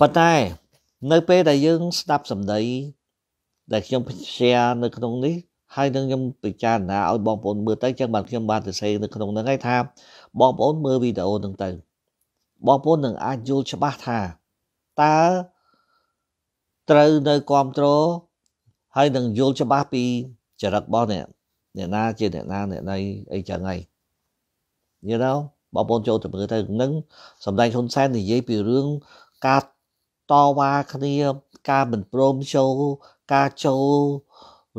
ប៉ុន្តែនៅពេលដែលយើងស្ដាប់សម្ដីដែលខ្ញុំ share នៅក្នុងនេះហើយនឹងខ្ញុំពិចារណាឲ្យបងប្អូនមើលទៅចឹងបានខ្ញុំបានទៅសេនៅក្នុងហ្នឹងហើយថាបងប្អូនមើលវីដេអូហ្នឹងទៅបងប្អូននឹងអាចយល់ច្បាស់ថាតើត្រូវនៅគ្រប់គ្រងហើយនឹងយល់ច្បាស់ពីចរិតរបស់អ្នកអ្នកណាជាអ្នកណាអ្នកណីអីចឹងហើយ you know បងប្អូនចូលទៅមើលទៅនឹងសម្ដេចហ៊ុនសែននិយាយពីរឿងការតវ៉ាគ្នាការមិនព្រមចូលការចូល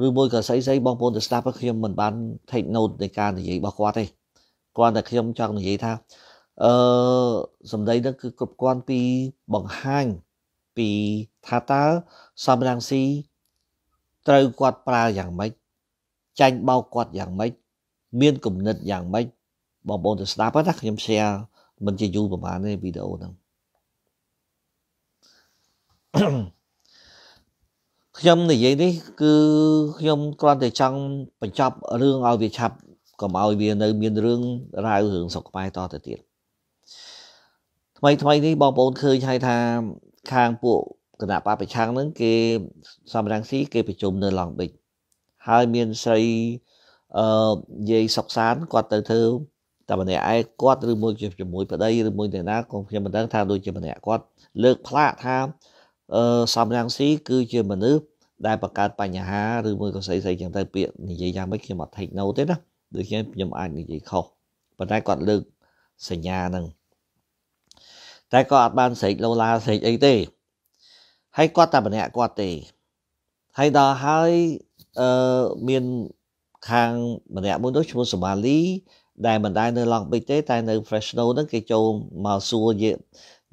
ឬមួយក៏ស្អីស្អីបងប្អូនទៅស្ដាប់ខ្ញុំមិនបាន take note នៃការនិយាយរបស់គាត់ទេគ្រាន់តែខ្ញុំចង់និយាយថាអឺសម្ដីនឹងគឺគ្រប់គ្រាន់ពីបង្ហាញពីថាតើសំរងស៊ីត្រូវគាត់ប្រើយ៉ាងម៉េចចាញ់បោកគាត់យ៉ាងម៉េចមានគំនិតយ៉ាងម៉េចបងប្អូនទៅស្ដាប់ណាខ្ញុំ share មិនជាយូរប្រហែលទេវីដេអូហ្នឹងខ្ញុំនិយាយនេះគឺខ្ញុំគ្រាន់តែចង់បញ្ចប់រឿងឲ្យវាឆាប់កុំឲ្យវានៅ មានរឿងរ៉ាវរឿងសុកខ្មែរតទៅទៀតថ្មីថ្មីនេះបងប្អូនឃើញហើយថាខាងពួកគណៈបពប្រឆាំងហ្នឹងគេសំរងស៊ីគេប្រជុំនៅឡង់បិចហើយមានស្រីអឺយាយសុកសានគាត់ទៅធ្វើតែម្នាក់ឯងគាត់ឬមួយជាមួយប្តីឬមួយអ្នកណាក៏ខ្ញុំមិនដឹងថាដូចជាម្នាក់គាត់ លើកផ្លាកថាអឺសំរងស៊ីគឺជាមនុស្សដែលបង្កើតបញ្ហាឬមួយក៏ស្អីស្អីចឹងទៅពាក្យនិយាយយ៉ាងម៉េចខ្ញុំអត់ take note ទេណាដូចខ្ញុំខ្ញុំអាចនិយាយខុសប៉ុន្តែគាត់លើកសញ្ញាហ្នឹងតែក៏អត់បានស្រេកលោឡាស្រេកអីទេហើយគាត់តែម្នាក់គាត់ទេហើយដល់ហើយអឺមានខាងម្នាក់មួយនោះឈ្មោះសូម៉ាលី ដែលមិនដែលនៅឡង់ប៊ីចទេ តែនៅ Fresno ហ្នឹងគេចូលមកសួរ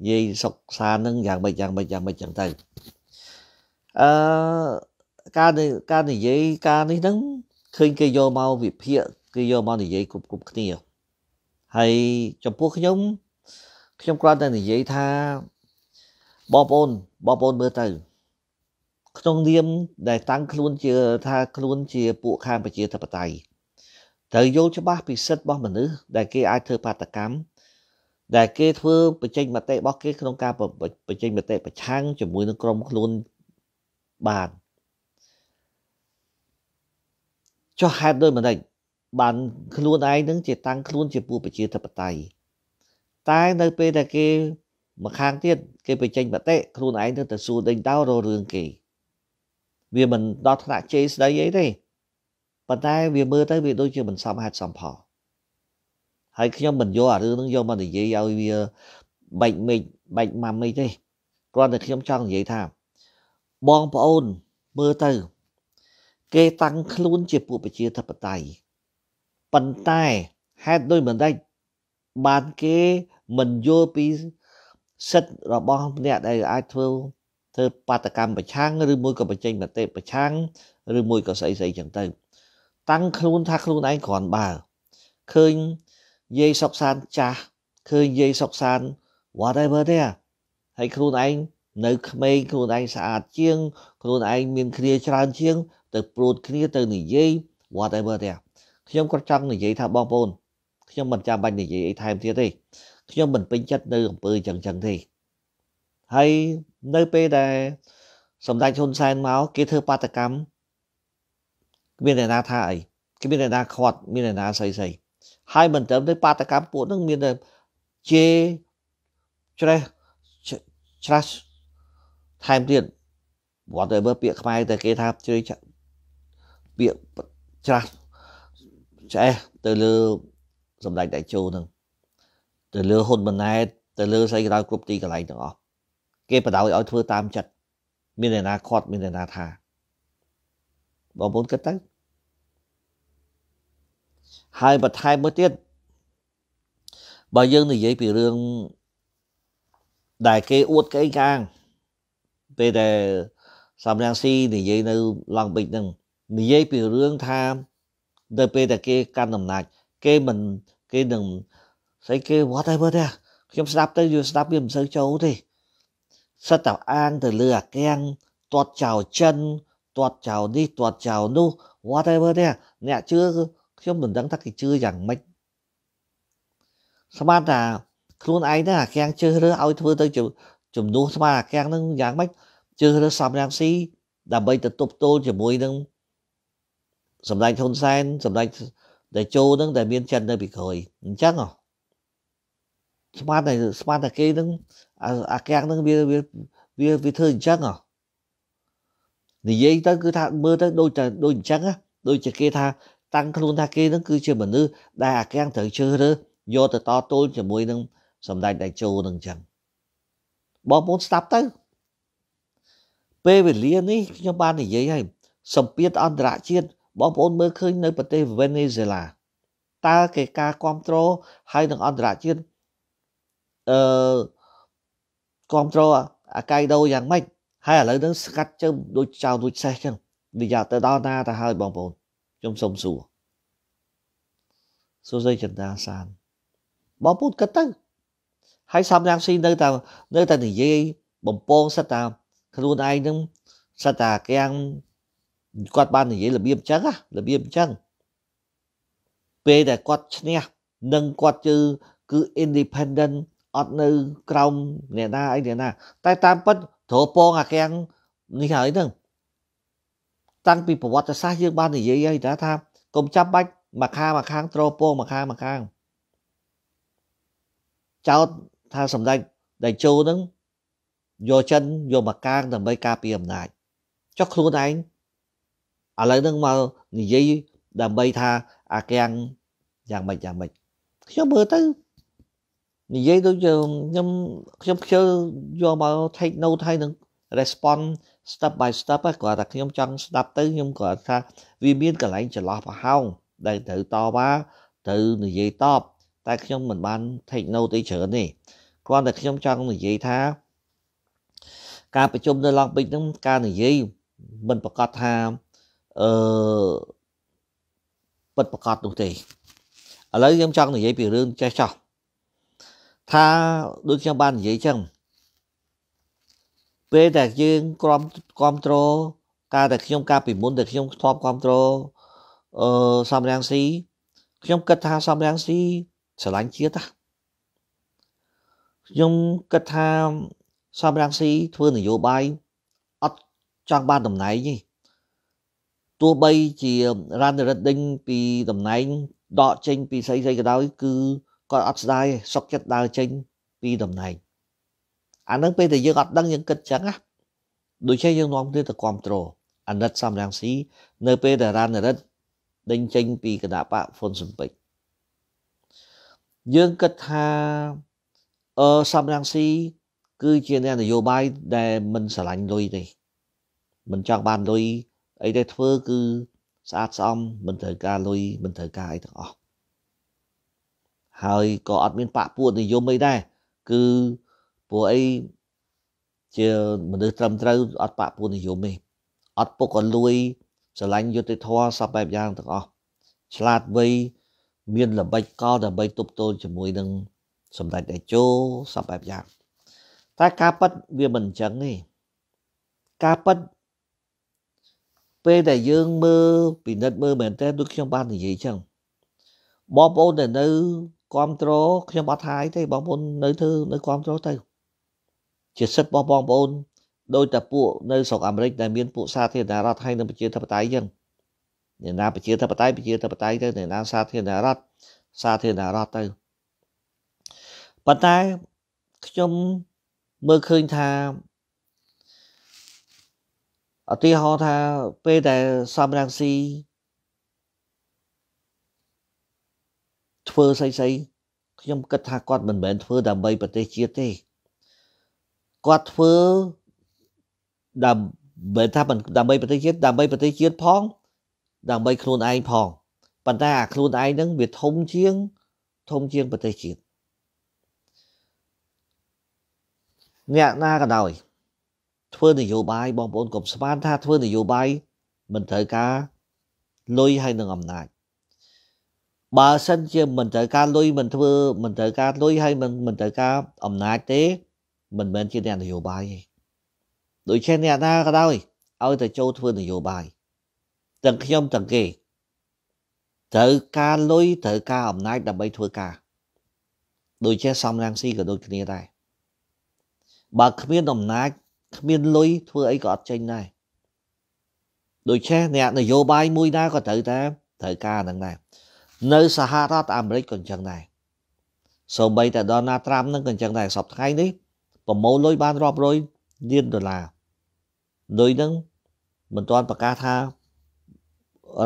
យាយសុកសាននឹងយ៉ាងម៉េចយ៉ាងម៉េចយ៉ាងម៉េចចឹងទៅអឺការការនិយាយការនេះហ្នឹងឃើញគេយកមកវិភាគគេយកមកនិយាយគប់គប់គ្នាហើយចំពោះខ្ញុំខ្ញុំគ្រាន់តែនិយាយថាបងប្អូនបងប្អូនមើលទៅ ក្នុងនាមដែលតាំងខ្លួនជាថាខ្លួនជា ពួកខាងប្រជាធិបតេយ្យត្រូវយល់ច្បាស់ពីសិទ្ធិរបស់មនុស្សដែលគេអាចធ្វើបាតកម្មដែលគេធ្វើបញ្ចេញមតិរបស់គេក្នុងការបញ្ចេញមតិប្រឆាំងជាមួយនឹងក្រុមខ្លួនបានចុះហេតុដូចម្ដេចបានខ្លួនឯងនឹងជាតាំងខ្លួនជាពួកប្រជាធិបតេយ្យតែនៅពេលដែលគេម្ខាងទៀតគេបញ្ចេញមតិខ្លួនឯងទៅទៅសួរដេញដោររឿងគេ វាមិនដល់ថ្នាក់ជេរស្ដីអីទេប៉ុន្តែវាមើលទៅវាដូចជាមិនសមហេតុសមផលហើយខ្ញុំមិនយកអារឿងហ្នឹងយកមកនិយាយឲ្យវាបែកមេឃបែកម៉ាំអីទេគ្រាន់តែខ្ញុំចង់និយាយថាបងប្អូនមើលទៅ គេតាំងខ្លួនជាពួកប្រជាធិបតេយ្យប៉ុន្តែហេតុដូចមិនដេចបានគេមិនយល់ពីសិទ្ធិរបស់អ្នកដែលអាចធ្វើធ្វើបាតកម្មប្រឆាំងឬមួយក៏បញ្ចេញមតិប្រឆាំងឬមួយក៏ស្អីស្អីចឹងទៅ តាំងខ្លួនថាខ្លួនឯងគ្រាន់បើឃើញយាយសុកសានចាស់ឃើញយាយសុកសាន whatever ទេហើយខ្លួនឯងនៅ ក្មេងខ្លួនឯងស្អាតជាងខ្លួនឯងមានគ្រាច្រើនជាង ទៅព្រួតគ្នាទៅនិយាយ whatever ទេខ្ញុំក៏ចង់និយាយថាបងប្អូន ខ្ញុំមិនចាំបាច់និយាយអីថែមទៀតទេខ្ញុំមិនពេញចិត្តនៅអំពើចឹងចឹងទេហើយនៅពេលដែលសម្ដេចហ៊ុនសែនមកគេធ្វើបាតកម្មគ្មានអ្នកណាថាអីគ្មានអ្នកណាខាត់មានអ្នកណាស្អីស្អីហើយមិនត្រឹមទេបាតកម្មពួកនឹងមានតែជេច្រេះច្រាស់ថែមទៀត whatever ពាក្យខ្មែរតែគេថាជ្រឿពាក្យច្រាស់ឆ្អេះទៅលើសម្ដេចតេជោនឹងទៅលើហ៊ុនម៉ាណែតទៅលើស្អីក៏ដោយគ្រប់ទីកន្លែងទាំងអស់គេបដ ாய் ឲ្យធ្វើតាមចិត្តមានអ្នកណាខាត់មានអ្នកណាថាបងប្អូនគិតទៅហើយបន្ថែមមួយទៀតបើយើងនិយាយពីរឿងដែលគេអួតកេងកាងពេលដែលសំរងស៊ីនិយាយនៅឡង់បិចហ្នឹងនិយាយពីរឿងថានៅពេលដែលគេកាន់អំណាចគេមិនគេនឹងស្អីគេ whatever ទេខ្ញុំស្ដាប់ទៅយល់ស្ដាប់វាមិនសូវចូលទេសិតតែអាងទៅលើអាកៀងទាត់ចោលចិនទាត់ចោលនេះទាត់ចោលនោះ whatever ទេអ្នកជឿគឺខ្ញុំមិនដឹងថាគេជឿយ៉ាងម៉េចស្មានថាខ្លួនឯងទៅអាកាំងជឿរើសឲ្យធ្វើទៅជំនួសស្មានអាកាំងហ្នឹងយ៉ាងម៉េចជឿរើសសំរាមស៊ីដើម្បីទៅទប់ទល់ជាមួយនឹងសម្ដេចហ៊ុនសែនសម្ដេចតេជោហ្នឹងដែលមានចិននៅពីក្រោយអញ្ចឹងហ៎ស្មាតតែស្មាតតែគេហ្នឹងអាកាំងហ្នឹងវាវាវាវាធ្វើអញ្ចឹងហ៎និយាយទៅគឺថាមើលទៅដូចតែដូចអញ្ចឹងដូចជាគេថាតាំងខ្លួនថាគេនឹងគឺជាមនុស្សដែលអាកាំងត្រូវជ្រើសរើសយកទៅតទល់ជាមួយនឹងសម្ដេចតេជោនឹងអញ្ចឹងបងប្អូនស្ដាប់ទៅពេលវេលានេះខ្ញុំបាននិយាយហើយសម្ពាធអន្តរជាតិបងប្អូនមើលឃើញនៅប្រទេសវេណេស៊ុយឡាតើគេការគ្រប់គ្រងហើយនឹងអន្តរជាតិអឺគ្រប់គ្រងអាកៃដូយ៉ាងម៉េចហើយឥឡូវនឹងស្កាត់ជើងដូចចៅដូចសេះចឹងនិយាយទៅដល់ណាទៅហើយបងប្អូនខ្ញុំសូមសួរសួរសីចន្ទាសានបងពូគិតទៅហើយសំយ៉ាងស៊ីនៅតែនៅតែនិយាយបំពងសិតតាខ្លួនឯងនឹងសិតតាកាំងគាត់បាននិយាយរបៀបអញ្ចឹងណារបៀបអញ្ចឹងពេលដែលគាត់ឈ្នះនឹងគាត់គឺគឺ independent អត់នៅក្រោមអ្នកណាអីអ្នកណាតែតាមពិតត្រូវពងអាកាំងនេះហើយហ្នឹងតាំងពីប្រវត្តិសាស្ត្រយើងបាននិយាយហើយថាថាកុំចាប់បាច់មកខាងមកខាងត្រពងមកខាងមកខាងចោតថាសម្ដេចតេជោនឹងយកចិនយកមកកាងដើម្បីការពារអំណាចចុះខ្លួនឯងឥឡូវនឹងមកនិយាយដើម្បីថាអាកាំងយ៉ាងម៉េចយ៉ាងម៉េចខ្ញុំមើលទៅនិយាយដូចខ្ញុំខ្ញុំខ្ជិលយកមក take note ហើយនឹង respond step by step គាត់ថាខ្ញុំចង់ស្ដាប់ទៅខ្ញុំគាត់ថាវាមានកន្លែងចន្លោះប្រហោងដែលត្រូវតវ៉ាត្រូវនិយាយតបតែខ្ញុំមិនបាន take note ទេច្រើនទេគ្រាន់តែខ្ញុំចង់និយាយថាការប្រជុំនៅឡង់ពេជ្រហ្នឹងការនិយាយមិនប្រកាសថាអឺពិតប្រកាសនោះទេឥឡូវខ្ញុំចង់និយាយពីរឿងចេះចោះថាដូចខ្ញុំបាននិយាយចឹងពេលដែលយើងគ្រប់គ្រប់គ្រងការដែលខ្ញុំការពីមុនដែលខ្ញុំធ្លាប់គ្រប់គ្រងអឺសំរាំងស៊ី ខ្ញុំគិតថាសំរាំងស៊ីស្រឡាញ់ជាតិណាខ្ញុំគិតថាសំរាំងស៊ីធ្វើនយោបាយអត់ចង់បានតំណែងទេទោះបីជារ៉ានរិទ្ធដេញពីតំណែងដកចេញ ពីស្អីស្អីក៏ដោយ គឺគាត់អត់ស្ដាយសុកចិត្តដើរចេញពីតំណែងអានឹងពេលដែលយើងអត់ដឹងយើងគិតចឹងណាដូច្នេះយើងនាំគ្នាទៅគ្រប់គ្រងអាណិតសំរងស៊ីនៅ ពេលដែលរ៉ានរិទ្ធដេញចេញពីគណៈបកហ៊ុនសំពេចយើងគិតថាអឺសំរងស៊ីគឺជាអ្នកនយោបាយដែលមិនស្រឡាញ់លុយទេមិនចង់បានលុយអីទេធ្វើគឺស្អាតស្អំមិនត្រូវការលុយមិនត្រូវការអីទាំងអស់ហើយក៏អត់មានបាក់ពួតនិយមអីដែរគឺព្រោះអីជាមនុស្សត្រឹមត្រូវអត់បពុនិយមទេអត់ពុកក៏លួយស្រឡាញ់យុត្តិធម៌សពបែបយ៉ាងទាំងអស់ឆ្លាតវៃមានល្បិចកលដើម្បីទប់ទល់ជាមួយនឹងសម្ដេចតេជោសពបែបយ៉ាងតែការប៉ັດវាមិនអញ្ចឹងទេការប៉ັດពេលដែលយើងមើលពិនិត្យមើលមែនតើដូចខ្ញុំបាននិយាយអញ្ចឹងបងប្អូនដែលនៅគ្រប់គ្រងខ្ញុំអត់ហាយទេបងប្អូននៅធ្វើនៅគ្រប់គ្រងទៅជាសិទ្ធិរបស់បងប្អូនដោយតែពួកនៅស្រុកអាមេរិកដែលមានពួកសាធារណរដ្ឋហើយនិងប្រជាធិបតេយ្យយើងអ្នកណាប្រជាធិបតេយ្យប្រជាធិបតេយ្យទៅអ្នកណាសាធារណរដ្ឋសាធារណរដ្ឋទៅប៉ុន្តែខ្ញុំមើលឃើញថាឧទាហរណ៍ថាពេលដែលសំរងស៊ីធ្វើស្អីស្អីខ្ញុំគិតថាគាត់មិនមែនធ្វើដើម្បីប្រទេសជាតិទេគាត់ធ្វើដើម្បីថាដើម្បីប្រទេសជាតិដើម្បីប្រទេសជាតិផងដើម្បីខ្លួនឯងផងប៉ុន្តែអាខ្លួនឯងហ្នឹងវាធំជាងធំជាងប្រទេសជាតិអ្នកណាក៏ដោយធ្វើនយោបាយបងប្អូនកុំស្មានថាធ្វើនយោបាយមិនត្រូវការលុយហើយនឹងអំណាចបើសិនជាមិនត្រូវការលុយមិនធ្វើមិនត្រូវការលុយហើយមិនមិនត្រូវការអំណាចទេមិនមែនជាអ្នកនយោបាយទេដូច្នេះអ្នកណាក៏ដោយឲ្យតែចូលធ្វើនយោបាយទាំងខ្ញុំទាំងគេត្រូវការលុយត្រូវការអំណាចដើម្បីធ្វើការដូចជាសំរងស៊ីក៏ដូចគ្នាដែរបើគ្មានអំណាចគ្មានលុយធ្វើអីក៏អត់ចេញដែរដូច្នេះអ្នកនយោបាយមួយណាក៏ត្រូវតែត្រូវការហ្នឹងដែរនៅសហរដ្ឋអាមេរិកក៏អញ្ចឹងដែរសូម្បីតែដល់ណាត្រាំហ្នឹងក៏អញ្ចឹងដែរសប្តាហ៍ថ្ងៃនេះប្រមូលលុយបានរាប់រយលានដុល្លារលុយហ្នឹងមិនទាន់ប្រកាសថា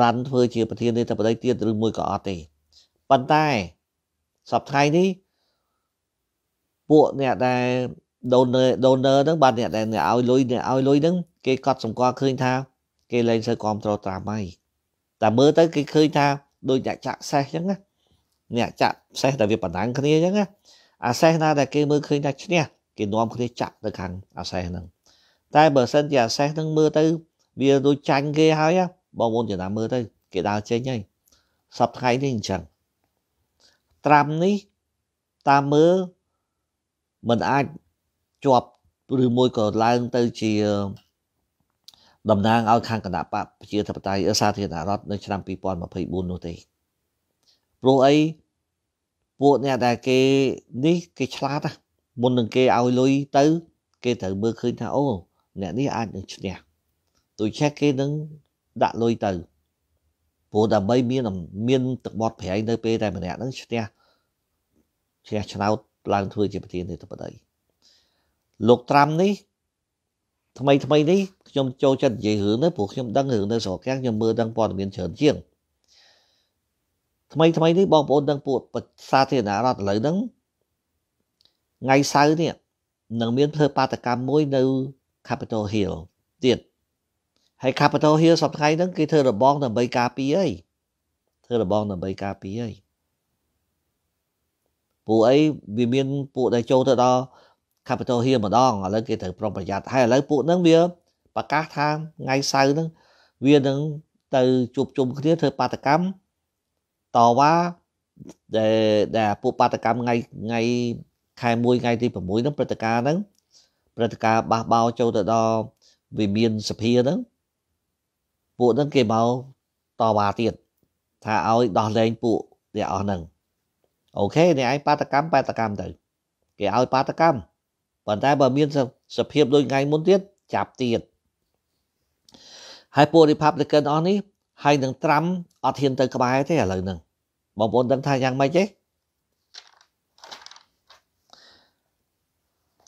រ៉ាន់ធ្វើជាប្រធាននាយកបដីទៀតឬមួយក៏អត់ទេប៉ុន្តែសប្តាហ៍នេះពួកអ្នកដែល donor donor ហ្នឹងបាទអ្នកដែលឲ្យលុយអ្នកឲ្យលុយហ្នឹងគេកត់សម្គាល់ឃើញថាគេលែងធ្វើគ្រប់គ្រងតាមហើយតែមើលទៅគេឃើញថាដូចអ្នកចាក់សេះអញ្ចឹងណាអ្នកចាក់សេះដែលវាបណ្ដាំងគ្នាអញ្ចឹងណាអាសេះណាដែលគេមើលឃើញថាឈ្នះគេនាំគ្នាចាក់ទៅខាងអាសេះហ្នឹងតែបើសិនជាអាសេះហ្នឹងមើលទៅវាដូចចាញ់គេហើយបងប្អូនចំណាមើលទៅគេដើរចេញហើយសប្ថ្ងៃនេះអញ្ចឹងត្រាំនេះតាមមើលมันអាចជាប់ឬមួយក៏ឡើងទៅជាតំណាងឲ្យខាងគណៈបកប្រជាធិបតេយ្យសាធារណរដ្ឋនៅឆ្នាំ2024នោះទេព្រោះអីពួកអ្នកដែលគេនេះគេឆ្លាតណាមុននឹងគេឲ្យលុយទៅគេត្រូវមើលឃើញថាអូអ្នកនេះអាចនឹងឈ្នះទូចេះគេនឹងដាក់លុយទៅព្រោះដើម្បីមានមានទឹកបត់ប្រែងនៅពេលតែម្នាក់នឹងឈ្នះឈ្នះឆ្នោតឡើងធ្វើជាប្រធានាធិបតីលោកត្រាំនេះថ្មីថ្មីនេះខ្ញុំចូលចិត្តនិយាយរឿងនេះព្រោះខ្ញុំដឹងរឿងនៅស្រុកកាំងខ្ញុំមើលដឹងព័ត៌មានច្រើនជាងថ្មីថ្មីនេះបងប្អូនដឹងពួកសាធារណរដ្ឋឥឡូវហ្នឹងថ្ងៃសៅរ៍នេះនឹងមានធ្វើបាតកម្មមួយនៅ Capitol Hill ទៀតហើយ Capitol Hill សប្តាហ៍ហ្នឹងគេធ្វើរបងដើម្បីការពារអីធ្វើរបងដើម្បីការពារអីពួកអីវាមានពួកដែលចូលទៅដល់ Capitol Hill ម្ដងឥឡូវគេត្រូវប្រុងប្រយ័ត្នហើយឥឡូវពួកហ្នឹងវាប្រកាសថាថ្ងៃសៅរ៍ហ្នឹងវានឹងទៅជួបជុំគ្នាធ្វើបាតកម្មតវ៉ាដែលពួកបាតកម្មថ្ងៃថ្ងៃខែ1ថ្ងៃទី6ហ្នឹងព្រឹត្តិការណ៍ហ្នឹងព្រឹត្តិការណ៍បះបោចូលទៅដល់វិមានសភាហ្នឹងពួកហ្នឹងគេមកតវ៉ាទៀតថាឲ្យដោះលែងពួកអ្នកអស់ហ្នឹងអូខេអ្នកឯងបាតកម្មបាតកម្មទៅគេឲ្យបាតកម្មប៉ុន្តែបើមានសភាពដូចថ្ងៃមុនទៀតចាប់ទៀតហើយពួក Republican អស់នេះហើយនឹងត្រាំអត់ហ៊ានទៅក្បែរទេឥឡូវហ្នឹងបងប្អូនដឹងថាយ៉ាងម៉េចទេ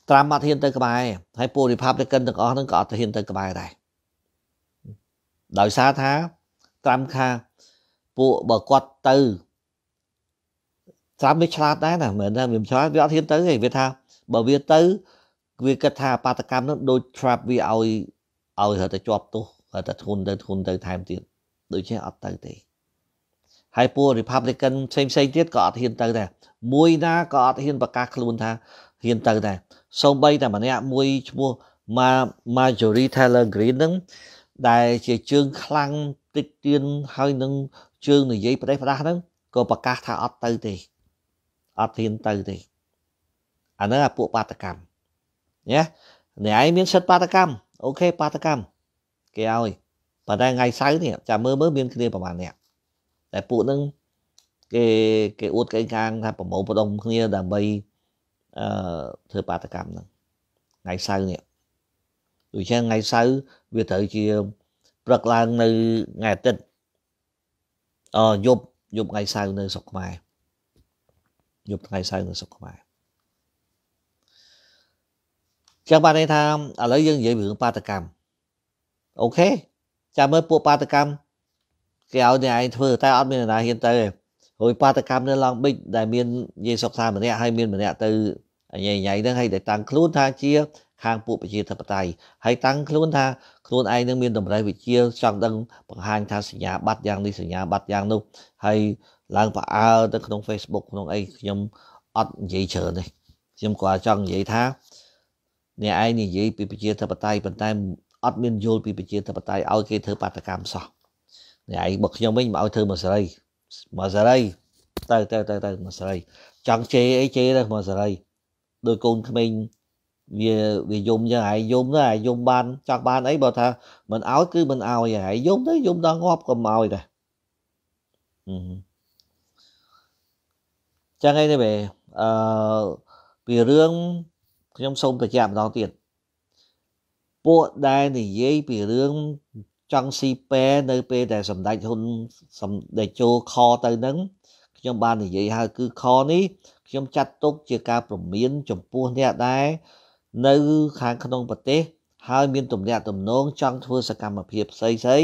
ត្រាំអត់ហ៊ានទៅក្បែរហើយពលរិភាបទៅកិនទាំងអស់ហ្នឹងក៏អត់ហ៊ានទៅក្បែរដែរដោយសារថាត្រាំខាពួកបើគាត់ទៅត្រាំវាឆ្លាតដែរណាមែនថាវាឆ្លាតវាអត់ហ៊ានទៅទេវាថាបើវាទៅវាគិតថា បាតកម្មនឹងដូច trap វាឲ្យឲ្យរត់ទៅជាប់ទោសគាត់តែធុនទៅធុនទៅថែមទៀតដូចជាអត់ទៅទេហើយពួក Republican ផ្សេងផ្សេងទៀតក៏អត់ហ៊ានទៅដែរមួយ ណាក៏អត់ហ៊ានប្រកាសខ្លួនថាហ៊ានទៅដែរសូម្បីតែម្នាក់មួយឈ្មោះ Marjorie Taylor Greene នឹងដែលជាជើងខ្លាំងតិចទៀនហើយនឹងជើងនិយាយប្រទេសផ្ដាស់ហ្នឹងក៏ប្រកាសថាអត់ទៅទេអត់ហ៊ានទៅទេអាហ្នឹងអាពួកបាតកម្មញ៉េអ្នកឯងមានសិទ្ធិបាតកម្មអូខេបាតកម្មគេឲ្យប៉ុន្តែថ្ងៃសៅរ៍នេះចាំមើលមើលមានគ្នាប្រហែលអ្នកតែពួកហ្នឹងគេគេអួតកេងកាងថាប្រមូលផ្ដុំគ្នាដើម្បីអឺធ្វើបាតកម្មហ្នឹងថ្ងៃសៅរ៍នេះដូចជាថ្ងៃសៅរ៍វាត្រូវជាព្រឹកឡើងនៅថ្ងៃអាទិត្យអយប់យប់ថ្ងៃសៅរ៍នៅស្រុកខ្មែរយប់ថ្ងៃសៅរ៍នៅស្រុកខ្មែរចឹងបានន័យថាឥឡូវយើងនិយាយពីរឿងបាតកម្មអូខេចាំមើលពួកបាតកម្មគេឲ្យអ្នកឯងធ្វើតែអត់មានអ្នកណាហ៊ានទៅទេហើយបាតកម្មនៅឡង់ប៊ិចដែលមានយាយសុកសាម្នាក់ហើយមានម្នាក់ទៅញ៉ៃញ៉ៃហ្នឹងហើយតែតាំងខ្លួនថាជា ខាងពួកប្រជាធិបតេយ្យហើយតាំងខ្លួនថាខ្លួនឯងនឹងមានតម្រេះវិជាចង់ដឹងបង្ហាញថាសញ្ញាបត្រយ៉ាងនេះសញ្ញាបត្រយ៉ាងនោះហើយឡើងផ្អើលទៅក្នុង Facebook ក្នុងអីខ្ញុំអត់និយាយច្រើនទេខ្ញុំក៏ចង់និយាយថាអ្នកឯងនិយាយពីប្រជាធិបតេយ្យប៉ុន្តែអត់មានយល់ពីប្រជាធិបតេយ្យឲ្យគេធ្វើបាតកម្មសោះអ្នកឯងបើខ្ញុំវិញមិនឲ្យធ្វើមកស្រីមួយសារីទៅទៅទៅទៅមួយសារីចង់ជេរអីជេរទៅមួយសារីដោយកូនក្មេងវាវាយំចឹងហើយយំទៅហើយយំបានចង់បានអីបើថាមិនឲ្យគឺមិនឲ្យហើយយំទៅយំដល់ងាប់ក៏មិនឲ្យដែរចឹងឯនេះបែអឺពីរឿងខ្ញុំសូមបញ្ជាក់ម្ដងទៀតពួកដែលនិយាយពីរឿងចង់ស៊ីពេនៅពេលដែលសម្ដេចហ៊ុនសម្ដេចចូលខទៅនឹងខ្ញុំបាននិយាយហើយគឺខនេះខ្ញុំចាត់ទុកជាការព្រមានចំពោះអ្នកដែរនៅខាងក្នុងប្រទេសហើយមានទំនាក់ទំនងចង់ធ្វើសកម្មភាពផ្សេងផ្សេង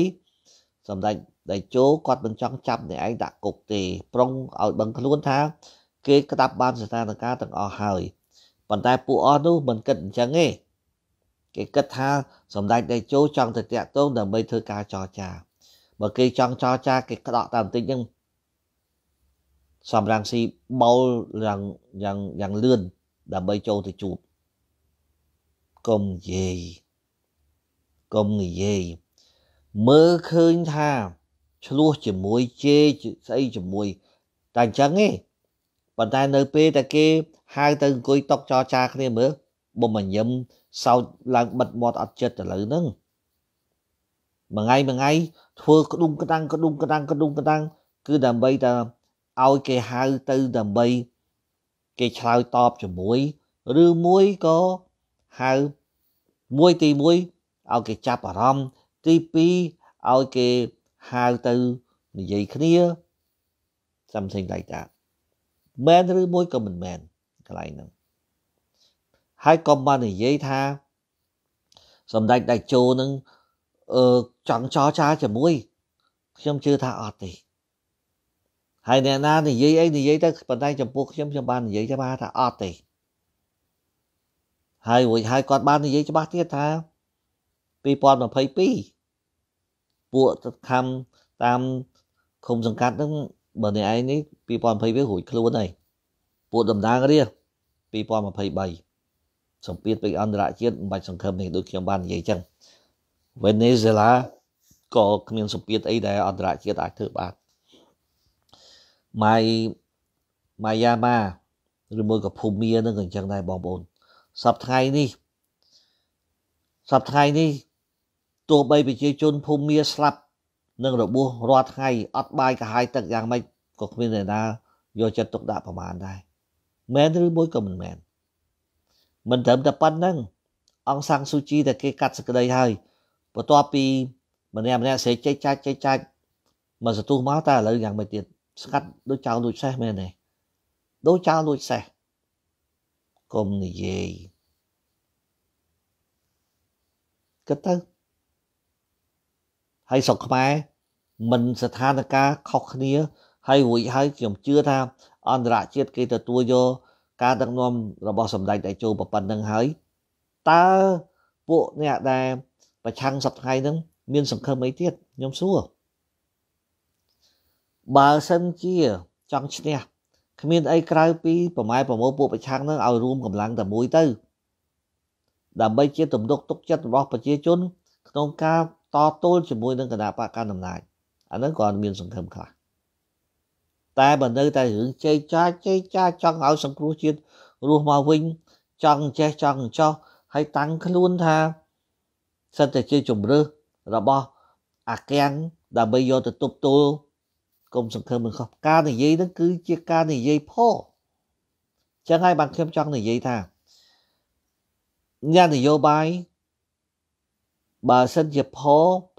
សម្ដេចដេជោគាត់មិនចង់ចាប់អ្នកឯងដាក់គុកទេ ប្រុងឲ្យដឹងខ្លួនថា គេក្តាប់បាន ស្ថានភាពទាំងអស់ហើយប៉ុន្តែពួកអស់នោះមិនគិតអញ្ចឹងទេគេគិតថាសម្ដេចតេជោចង់ទៅតាក់ទងដើម្បីធ្វើការចរចាបើគេចង់ចរចាគេក្តោកតាមបន្តិចហ្នឹងសំរងស៊ីបោលយ៉ាងយ៉ាងយ៉ាងលឿនដើម្បីចូលទៅជួបកុំនិយាយកុំនិយាយមើលឃើញថាឆ្លោះជាមួយជេស្អីជាមួយតែអញ្ចឹងទេប៉ុន្តែនៅពេលតែគេហៅទៅអង្គុយតុកចរចាគ្នាមើលបំញឹមសោតឡើងបិទមាត់អត់ចិត្តឥឡូវហ្នឹងមួយថ្ងៃមួយថ្ងៃធ្វើក្ដុំក្ដាំងក្ដុំក្ដាំងក្ដុំក្ដាំងគឺដើម្បីតែឲ្យគេហៅទៅដើម្បីគេឆ្លើយតបជាមួយឬមួយក៏ហៅមួយទី1ឲ្យគេចាប់អារម្មណ៍ទី2ឲ្យគេហៅទៅនិយាយគ្នា something like that មែនឬមួយក៏មិនមែនកន្លែងហ្នឹងហើយក៏បាននិយាយថាសម្ដេចតេជោនឹងអឺចង់ចរចាជាមួយខ្ញុំជឿថាអត់ទេហើយអ្នកណានិយាយអីនិយាយទៅប៉ុន្តែចំពោះខ្ញុំខ្ញុំបាននិយាយច្បាស់ថាអត់ទេហើយរួចហើយគាត់បាននិយាយច្បាស់ទៀតថា2022ពួកខំតាមឃុំសង្កាត់ហ្នឹងបើអ្នកឯងនេះ2022រួចខ្លួនហើយពួកដំណាងរា2023សម្ពាធពេកអន្តរជាតិមិនបាច់សង្ឃឹមនេះដូចខ្ញុំបាននិយាយចឹងវេនេស៊ុយឡាក៏គ្មានសម្ពាធអីដែលអន្តរជាតិអាចធ្វើបានម៉ៃម៉ាយ៉ាម៉ាឬមួយក៏ភូមានឹងក៏ចឹងដែរបងប្អូនសប្តាហ៍នេះសប្តាហ៍នេះទោះបីប្រជាជន ភូមាស្លាប់នឹងរបួសរាល់ថ្ងៃអត់បាយកាហាយទឹកយ៉ាងម៉េចក៏គ្មានអ្នកណាយកចិត្តទុកដាក់ប្រមាណដែរមែនឬមួយក៏មិនមែនមិនត្រឹមតែប៉ុណ្្នឹងអង្គសាំងស៊ូជីតែគេ កាត់សក្តីហើយបន្ទាប់ពីម្នាក់ម្នាក់ស្រីចេះចាច់ចេះចាច់មកសទុះមកតែឥឡូវយ៉ាងម៉េចទៀតស្កាត់ដូចចោលដូចសេះមែនទេដូចចោលដូចសេះកុំនិយាយគិតទៅហើយស្រុកខ្មែរមិនស្ថានភាពខុសគ្នា ហើយរួចហើយខ្ញុំជឿថាអន្តរជាតិគេទទួលយកការដឹកនាំរបស់សម្ដេចតេជោប្រពន្ធនឹងហើយតើពួកអ្នកដែលប្រឆាំងសប្ដថ្ងៃនឹងមានសង្ឃឹមអីទៀតខ្ញុំសួរបើសិនជាចង់ឈ្នះគ្មានអីក្រៅពីប្រម៉ែប្រមូលពួកប្រឆាំងនឹងឲ្យរួមកម្លាំងតែមួយទៅដើម្បីជាទំនុកទុកចិត្តរបស់ប្រជាជន ក្នុងការតទល់ជាមួយនឹងគណៈបកកណ្ដាលអំណាចអានឹងក៏មានសង្ឃឹមខ្លះតែបើនៅតែរឿងចេយចាចេយចាចង់ឲ្យសង្គ្រោះជាតិរស់មកវិញចង់ចេះចង់ចោះហើយតាំងខ្លួនថាសិតតែជាជំរឿសរបស់អាកាំងដើម្បីយកទៅទប់ទល់គុំសង្ឃឹមមិនខុសការនិយាយហ្នឹងគឺជាការនិយាយផោចឹងហើយបានខ្ញុំចង់និយាយថាអ្នកនយោបាយបើសិនជាផ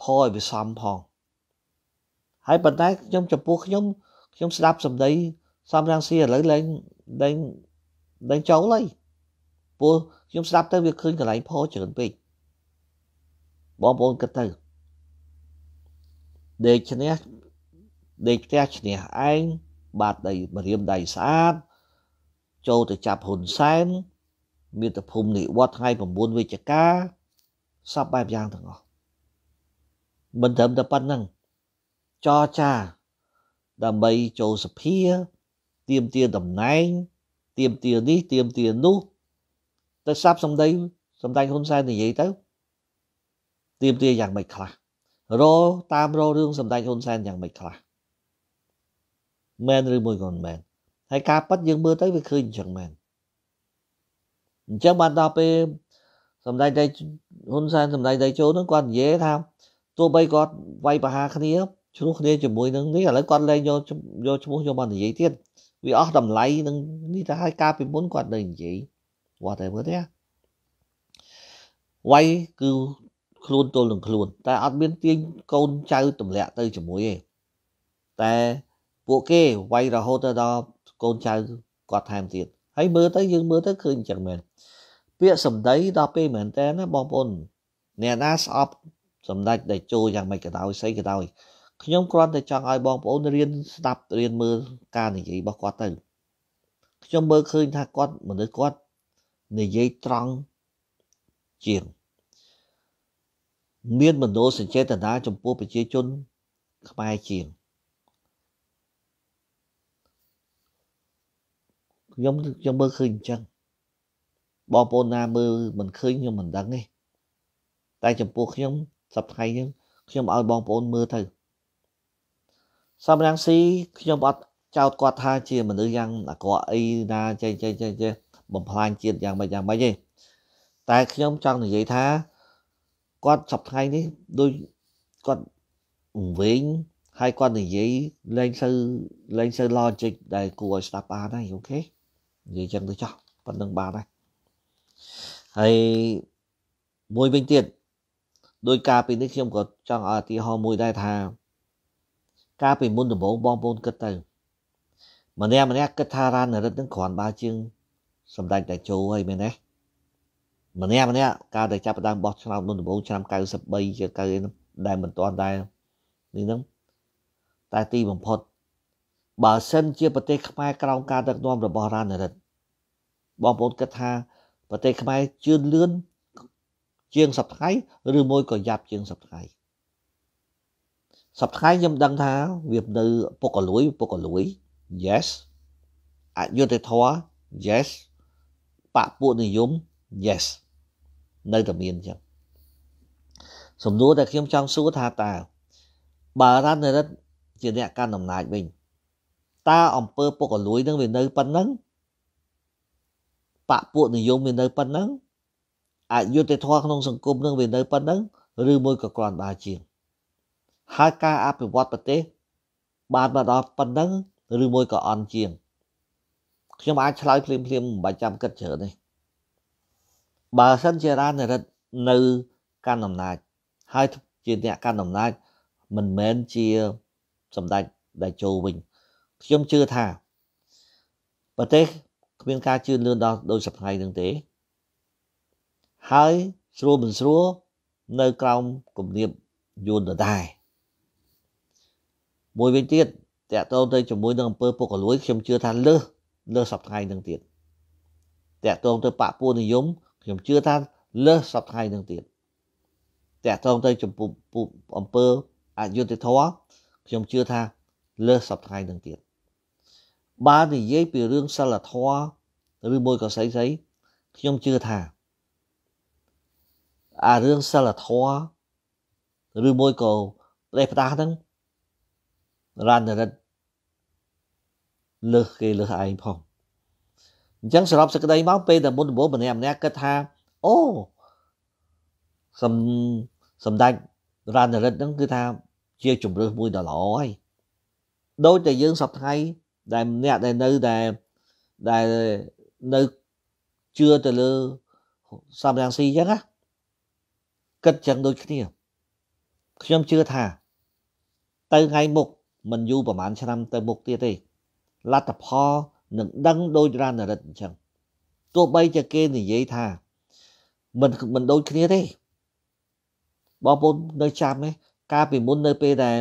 ផឲ្យវាសមផងហើយប៉ុន្តែខ្ញុំចំពោះខ្ញុំខ្ញុំស្ដាប់សម្ដីសំរាំងស៊ីឥឡូវឡើងឡើងឡើងចូលហើយព្រោះខ្ញុំស្ដាប់ទៅវាឃើញកន្លែងផុសច្រើនពេកបងប្អូនគិតទៅដេកឈ្នះដេកផ្ទះឈ្នះឯងបាត់ដីបរៀមដៃស្អាតចូលទៅចាប់ហ៊ុនសែនមាតុភូមិនិវត្តថ្ងៃ9វិច្ឆិកាសពបែបយ៉ាងទាំងអស់មិនត្រឹមតែប៉ុណ្្នឹងចរចាដើម្បីចូលសភាទៀមទាតំណែងទៀមទានេះទៀមទានោះទៅសាប់សម្ដីសម្ដេចហ៊ុនសែននិយាយទៅទៀមទាយ៉ាងម៉េចខ្លះរតាមររឿងសម្ដេចហ៊ុនសែនយ៉ាងម៉េចខ្លះមែនឬមួយក៏មិនមែនហើយការប៉ັດយើងមើលទៅវាឃើញអញ្ចឹងមែនអញ្ចឹងបានដល់ពេលសម្ដេចដៃហ៊ុនសែនសម្ដេចដៃជោនឹងគាត់និយាយថាទោះបីគាត់វាយប្រហារគ្នាឆ្លោះគ្នាជាមួយនឹងនេះឥឡូវគាត់លែងយកយកឈ្មោះយកមកនិយាយទៀតវាអស់តម្លៃនឹងនេះទៅហើយការពីមុនគាត់នៅនិយាយ whatever ទេវាយគឺខ្លួនទល់នឹងខ្លួនតែអត់មានទាញកូនចៅទម្លាក់ទៅជាមួយទេតែពួកគេវាយរហូតទៅដល់កូនចៅគាត់ថែមទៀតហើយមើលទៅយើងមើលទៅឃើញអញ្ចឹងមែនពាក្យសម្ដីដល់ពេលមែនតើណាបងប្អូនអ្នកណាស្អប់សម្ដេចដែលចូលយ៉ាងម៉េចក៏ដោយស្អីក៏ដោយខ្ញុំគ្រាន់តែចង់ឲ្យបងប្អូនរៀនស្ដាប់រៀនមើលការនិយាយរបស់គាត់ទៅខ្ញុំមើលឃើញថាគាត់មនុស្សគាត់និយាយត្រង់ជាងមានមនោសញ្ចេតនាចំពោះប្រជាជនខ្មែរជាងខ្ញុំខ្ញុំមើលឃើញអញ្ចឹងបងប្អូនណាមើលមិនឃើញខ្ញុំមិនដឹងទេតែចំពោះខ្ញុំសប្តាហ៍នេះខ្ញុំឲ្យបងប្អូនមើលទៅសំរងស៊ីខ្ញុំអត់ចោទគាត់ថាជាមនុស្សយ៉ាងអាក្រក់អីណាចេះចេះចេះចេះបំផ្លាញជាតិយ៉ាងម៉េចយ៉ាងម៉េចទេតែខ្ញុំចង់និយាយថាគាត់សប្តាហ៍នេះដូចគាត់វិញហើយគាត់និយាយលេងទៅលេងទៅ logic ដែលគួរឲ្យស្ដាប់បានហើយអូខេនិយាយចឹងទៅចោះប៉ុណ្្នឹងបានហើយហើយមួយវិញទៀតដោយការពីនេះខ្ញុំក៏ចង់ឲ្យឧទាហរណ៍មួយដែរថាកាលពីមុនដំបូងបងប្អូនគិតទៅម្នាក់ម្នាក់គិតថារានរិទ្ធនឹងគ្រាន់បើជាងសម្ដេចតេជោហើយមែនទេម្នាក់ម្នាក់កាលតែចាប់ផ្ដើមបោះឆ្នោតមុនដំបូងឆ្នាំ93ជា90ដែលមិនទាន់ដែរនេះហ្នឹងតែទីបំផុតបើសិនជាប្រទេសខ្មែរក្រោមការដឹកនាំរបស់រានរិទ្ធបងប្អូនគិតថាប្រទេសខ្មែរជឿនលឿនជាងសប្តាហ៍ឬមួយក៏យ៉ាប់ជាងសប្តាហ៍សប្តាហ៍ខ្ញុំដឹងថាវានៅពុកកលួយពុកកលួយ yes អយុធធរ yes បពពួកនិយម yes នៅតែមានអញ្ចឹងសំណួរដែលខ្ញុំចង់សួរថាតើបើរណរិទ្ធជាអ្នកកាន់អំណាចវិញតើអង្គើពុកកលួយនឹងវានៅប៉ុណ្ណឹងបពពួកនិយមវានៅប៉ុណ្ណឹងអយុធធម៌ក្នុងសង្គមនឹងវានៅប៉ុណ្ណឹងឬមួយក៏គ្រាន់បើជាងហើយការអភិវឌ្ឍប្រទេស បានមកដល់ប៉ុណ្ណឹងឬមួយក៏អន់ជាង ខ្ញុំអាចឆ្លើយភ្លាមភ្លាមមិនបាច់ចាំគិតច្រើនទេបើសិនជារានរិទ្ធនៅកាន់អំណាចហើយជាអ្នកកាន់អំណាចមិនមែនជាសម្ដេចដែលចូលវិញខ្ញុំជឿថាប្រទេសគ្មានការជឿនលឿនដល់ដូចសប្ដងនឹងទេហើយស្រួលមិនស្រួលនៅក្រោមគំនាបយួនដដែលមួយវិញទៀតតកតទៅជាមួយនឹងអង្គើពុករលួយខ្ញុំជឿថាលើសលើសសប្តាហ៍នឹងទៀតតកតទៅបពពួរនិយមខ្ញុំជឿថាលើសសប្តាហ៍នឹងទៀតតកតទៅចំពោះអង្គើអយុធធរខ្ញុំជឿថាលើសសប្តាហ៍នឹងទៀតបើនិយាយពីរឿងសិលធម៌ឬមួយក៏ស្អីស្អីខ្ញុំជឿថាអារឿងសិលធម៌ឬមួយក៏ប្រេះផ្ដាស់ហ្នឹងរណ្ណរិទ្ធលើសគេលើសឯងផងអញ្ចឹងសរុបសេចក្តីមកពេលតែមុនដំបូងម្នាក់ម្នាក់គិតថាអូសំសម្ដេចរណ្ណរិទ្ធហ្នឹងគឺថាជាជំរឿសមួយដ៏ល្អហើយដូចតែយើងសពថ្ងៃដែលអ្នកដែលនៅដែលដែលនៅជឿទៅលើសំរាំងស៊ីអញ្ចឹងណាគិតចឹងដូចគ្នាខ្ញុំជឿថា ទៅថ្ងៃមុខមិនយូរប្រហែលឆ្នាំទៅមុខទៀតទេលទ្ធផលនឹងដឹងដោយរណរិទ្ធអញ្ចឹងទោះបីជាគេនិយាយថាមិនមិនដូចគ្នាទេបងប្អូននៅចាំទេកាលពីមុននៅពេលដែល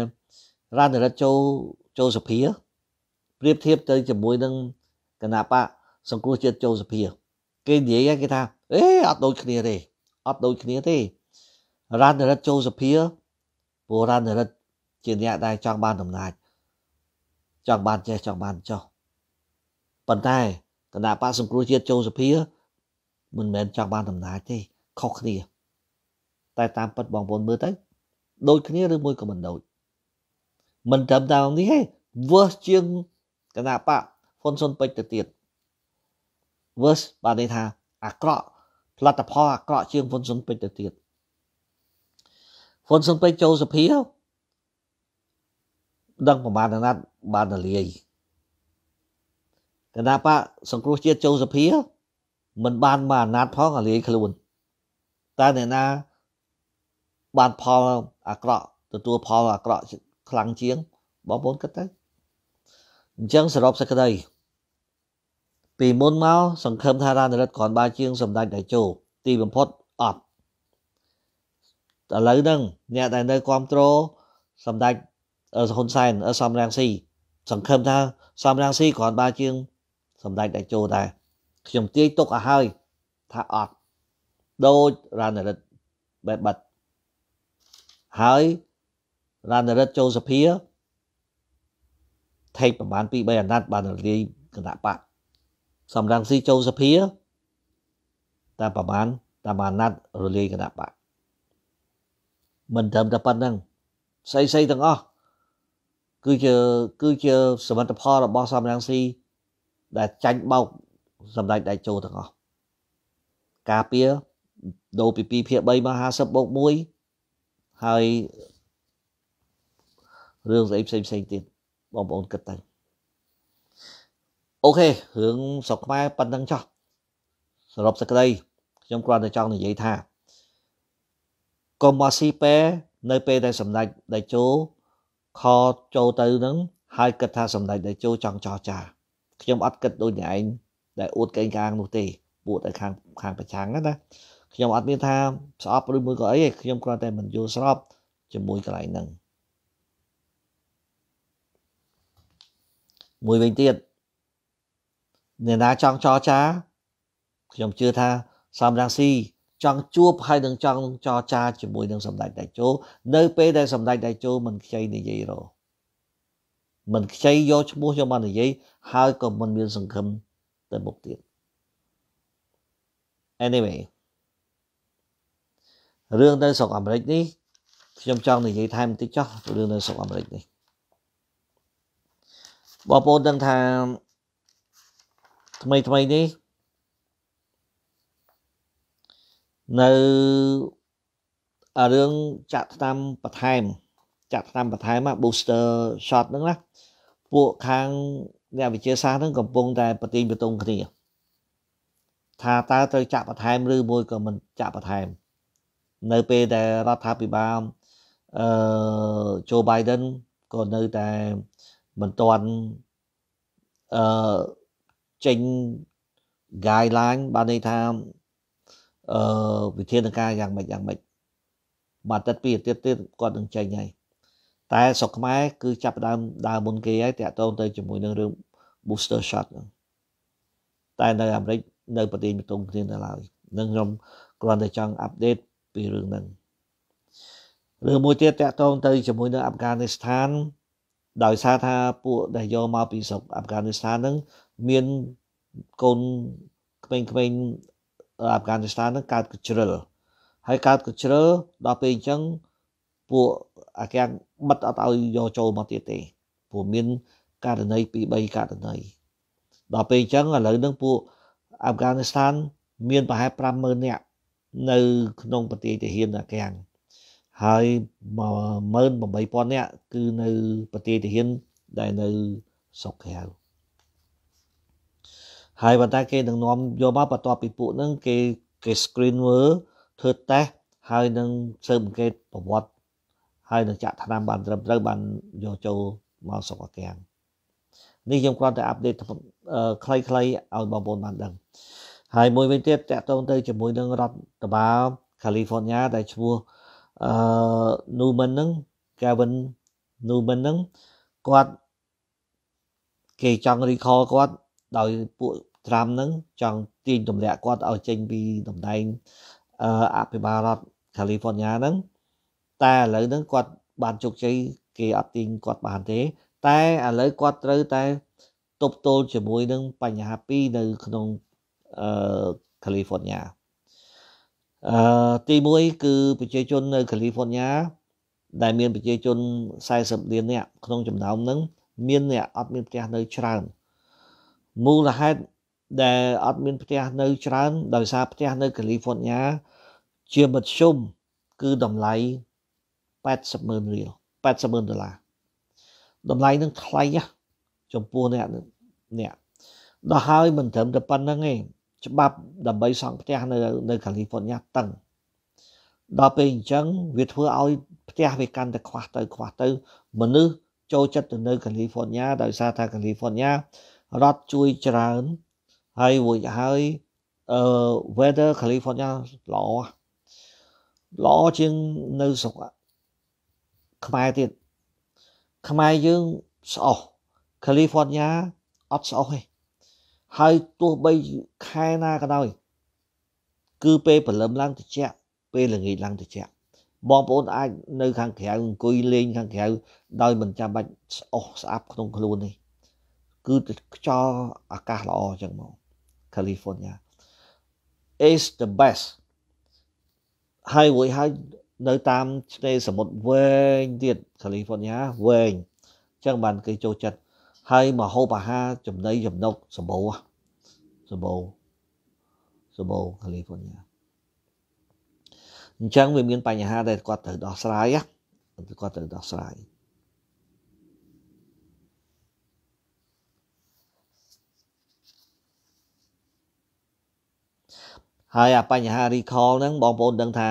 រណរិទ្ធចូលចូលសភាប្រៀបធៀបទៅជាមួយនឹងគណៈបកសង្គមជាតិចូលសភាគេនិយាយគេថាអេអត់ដូចគ្នាទេអត់ដូចគ្នាទេរណរិទ្ធចូលសភាពលរណរិទ្ធជាអ្នកដែលចង់បានអំណាចចង់បានចេះចង់បានចោះប៉ុន្តែគណៈបកសង្គ្រោះជាតិចូលសភាមិនមែនចង់បានអំណាចទេខុសគ្នា តែតាមពិតបងប្អូនមើលទៅដូចគ្នាឬមួយក៏មិនដូច មិនត្រឹមតែនេះទេវើសជាងគណៈបកហ៊ុនសុនពេជ្រទៅទៀតវើសបានន័យថាអាក្រក់ផលិតផលអាក្រក់ជាងហ៊ុនសុនពេជ្រទៅទៀតហ៊ុនសុនពេជ្រចូលសភាដឹងប្រមាណណាត់បានតលាយគណៈបកសង្គ្រោះជាតិចូលសភា មិនបានមកអាណត្តិផងអាលាយខ្លួនតើអ្នកណាបានផលអាក្រក់ទទួលផលអាក្រក់ខ្លាំងជាងបងប្អូនគិតទៅអញ្ចឹងសរុបសេចក្តីពីមុនមកសង្ឃឹមថារានរដ្ឋគ្រាន់បើជាង សម្ដេចតេជោទីបំផុតអត់ឥឡូវហ្នឹង អ្នកដែលនៅគ្រប់គ្រងសម្ដេចហ៊ុនសែនសំរាំងស៊ីសង្ឃឹមថាសំរាំងស៊ីគ្រាន់បើជាងសម្ដេចតេជោដែរខ្ញុំទាយទុកឲ្យហើយថាអត់ដូចរានរិទ្ធបែបបាត់ហើយរានរិទ្ធចូលសភាថេកប្រហែល2 3អាណត្តិបានរាយគណៈបកសំរាំងស៊ីចូលសភាតែប្រហែលតាមអាណត្តិរលាយគណៈបកមិនត្រឹមតែប៉ុណ្្នឹងស្អីស្អីទាំងអស់គឺជាគឺជាសមិទ្ធផលរបស់សំរងស៊ីដែលចាញ់បោកសម្ដេចដៃចូលទាំងអស់ការពារដូរពី2ភាគ3មក50បូក1ហើយរឿងស្អីផ្សេងផ្សេងទៀតបងប្អូនគិតទៅអូខេរឿងស្រុកខ្មែរប៉ុណ្ណឹងចោះសរុបសេចក្តីខ្ញុំគ្រាន់តែចង់និយាយាយថាកុំមកស៊ីពេនៅពេលដែលសម្ដេចដេជោខចូលទៅនឹងហើយគិតថាសម្ដេចតេជោចង់ចរចាខ្ញុំអត់គិតដូចអ្នកឯងដែលអួតកេងកាងនោះទេពួតឲ្យខាងខាងប្រឆាំងណាខ្ញុំអត់មានថាស្អប់ឬមួយក៏អីទេខ្ញុំគ្រាន់តែមិនយល់ស្របជាមួយកន្លែងហ្នឹងមួយវិញទៀតអ្នកណាចង់ចរចាខ្ញុំជឿថាសំរងស៊ីចង់ជួបហើយនឹងចង់ចរចាជាមួយនឹងសម្ដេចតេជោនៅពេលដែលសម្ដេចតេជោមិនខ្ចីនិយាយរមិនខ្ចីយកឈ្មោះយកមកនិយាយហើយក៏មិនមានសង្ឃឹមទៅមុខទៀត Anyway រឿងនៅស្រុកអាមេរិកនេះខ្ញុំចង់ និយាយថែមបន្តិចចោះរឿងនៅស្រុកអាមេរិកនេះបងប្អូនដឹងថាថ្មីថ្មីនេះនៅរឿងចាក់ថ្នាំបន្ថែម ចាក់ថ្នាំបន្ថែមណា booster shot ហ្នឹងណាពួកខាងអ្នកវិទ្យាសាស្ត្រហ្នឹងកំពុងតែ បទីងបតុងគ្នាថាតើត្រូវចាក់បន្ថែមឬមួយក៏មិនចាក់បន្ថែមនៅពេលដែលរដ្ឋាភិបាលអឺ Joe Biden ក៏នៅតែមិនទាន់អឺចេញ guideline បានន័យថាអឺវិធានការយ៉ាងម៉េចយ៉ាងម៉េចបាទតែពីទៀតទៀតគាត់នឹងចេញហើយតែស្រុកខ្មែរគឺចាប់ដើមដើមមុនគេហើយតាក់ទងទៅជាមួយនឹងរឿង booster shot ហ្នឹងតែនៅអាមេរិកនៅប្រទេសមិនតុងគ្នានៅឡើយនឹងខ្ញុំគ្រាន់តែចង់ update ពីរឿងហ្នឹងរឿងមួយទៀតតាក់ទងទៅជាមួយនឹងអាហ្វហ្គានីស្ថាន ដោយសារថាពួកដែលយកមកពីស្រុកអាហ្វហ្គានីស្ថានហ្នឹងមានកូនក្មេងៗអាហ្វហ្គានីស្ថាននឹងកើតកជ្រិលហើយកើតកជ្រិលដល់ពេលអញ្ចឹងពួកអាកានបិទអត់ឲ្យយកចូលមកទៀតទេព្រោះមានករណី2 3ករណីដល់ពេលអញ្ចឹងឥឡូវនឹងពួកអាហ្វហ្គានីស្ថាន មានប្រហែល50000នាក់នៅក្នុងប្រទេសទាហានអាកាំងហើយ18000នាក់គឺនៅប្រទេសទាហានដែលនៅស្រុកក្រៅហើយប៉ុន្តែគេនឹងនាំយកមកបន្ទាប់ពីពួកហ្នឹងគេគេ screen មើលធ្វើ test ហើយនឹងស៊ើបអង្កេតប្រវត្តិហើយនឹងចាក់ថ្នាំបានត្រឹមត្រូវបានយកចូលមកសុខកាំងនេះខ្ញុំគ្រាន់តែអាប់ដេតខ្លីៗឲ្យបងប្អូនបានដឹងហើយមួយវិញទៀតតកតងទៅជាមួយនឹងរដ្ឋបាល California ដែលឈ្មោះអឺ Newman ហ្នឹង Gavin Newman ហ្នឹងគាត់គេចង់ recall គាត់ដោយពួកត្រាំនឹងចង់ទាញទម្លាក់គាត់ឲ្យចេញពីតំណែងអភិបាលរដ្ឋ California ហ្នឹងតែឥឡូវហ្នឹងគាត់បានជោគជ័យគេអត់ទាញគាត់បានទេ តែឥឡូវគាត់ត្រូវតែទប់ទល់ជាមួយនឹងបញ្ហាពីរនៅក្នុងអឺ California អឺទី1គឺប្រជាជននៅ California ដែលមានប្រជាជន40លាននាក់ក្នុងចំណោមហ្នឹងមានអ្នកអត់មានផ្ទះនៅច្រើនមូលហេតុដែលអត់មាន ផ្ទះនៅ ច្រើនដោយសារផ្ទះនៅកាលីហ្វ័រញ៉ាជាមធ្យមគឺតម្លៃ80ម៉ឺនរៀល80ម៉ឺនដុល្លារតម្លៃនឹងថ្លៃចំពោះអ្នកអ្នកដល់ហើយមិនត្រឹមតែប៉ុណ្្នឹងទេច្បាប់ដើម្បីសង់ផ្ទះនៅនៅកាលីហ្វ័រញ៉ាតឹងដល់ពេលអញ្ចឹងវាធ្វើឲ្យផ្ទះវាកាន់តែខ្វះទៅ ខ្វះទៅ មនុស្សចូលចិត្តទៅនៅកាលីហ្វ័រញ៉ាដោយសារថាកាលីហ្វ័រញ៉ារដ្ឋជួយច្រើនហើយរួចហើយអឺ weather California ល្អល្អជាងនៅស្រុកខ្មែរទៀតខ្មែរយើងស្អោះ California អត់ស្អោះទេហើយទោះបីខែណាក៏ដោយគឺពេលព្រលឹមឡើងត្រជាក់ពេលល្ងាចឡើងត្រជាក់បងប្អូនអាចនៅខាងក្រៅអង្គុយលេងខាងក្រៅដោយមិនចាំបាច់ស្អុះស្អាប់ក្នុងខ្លួននេះគឺខ្យល់អាកាសល្អអញ្ចឹងមក California is the best ហើយរួចហើយនៅតាមឆ្នេរសមុទ្រវែងទៀត California វែងអញ្ចឹងបានគេចូលចិត្តហើយមហូបអាហារចំណីចំណុកសម្បូរសម្បូរសម្បូរ California អញ្ចឹងវាមានបញ្ហាដែលគាត់ត្រូវដោះស្រាយគាត់ត្រូវដោះស្រាយហើយអាបញ្ហា recall ហ្នឹងបងប្អូនដឹងថា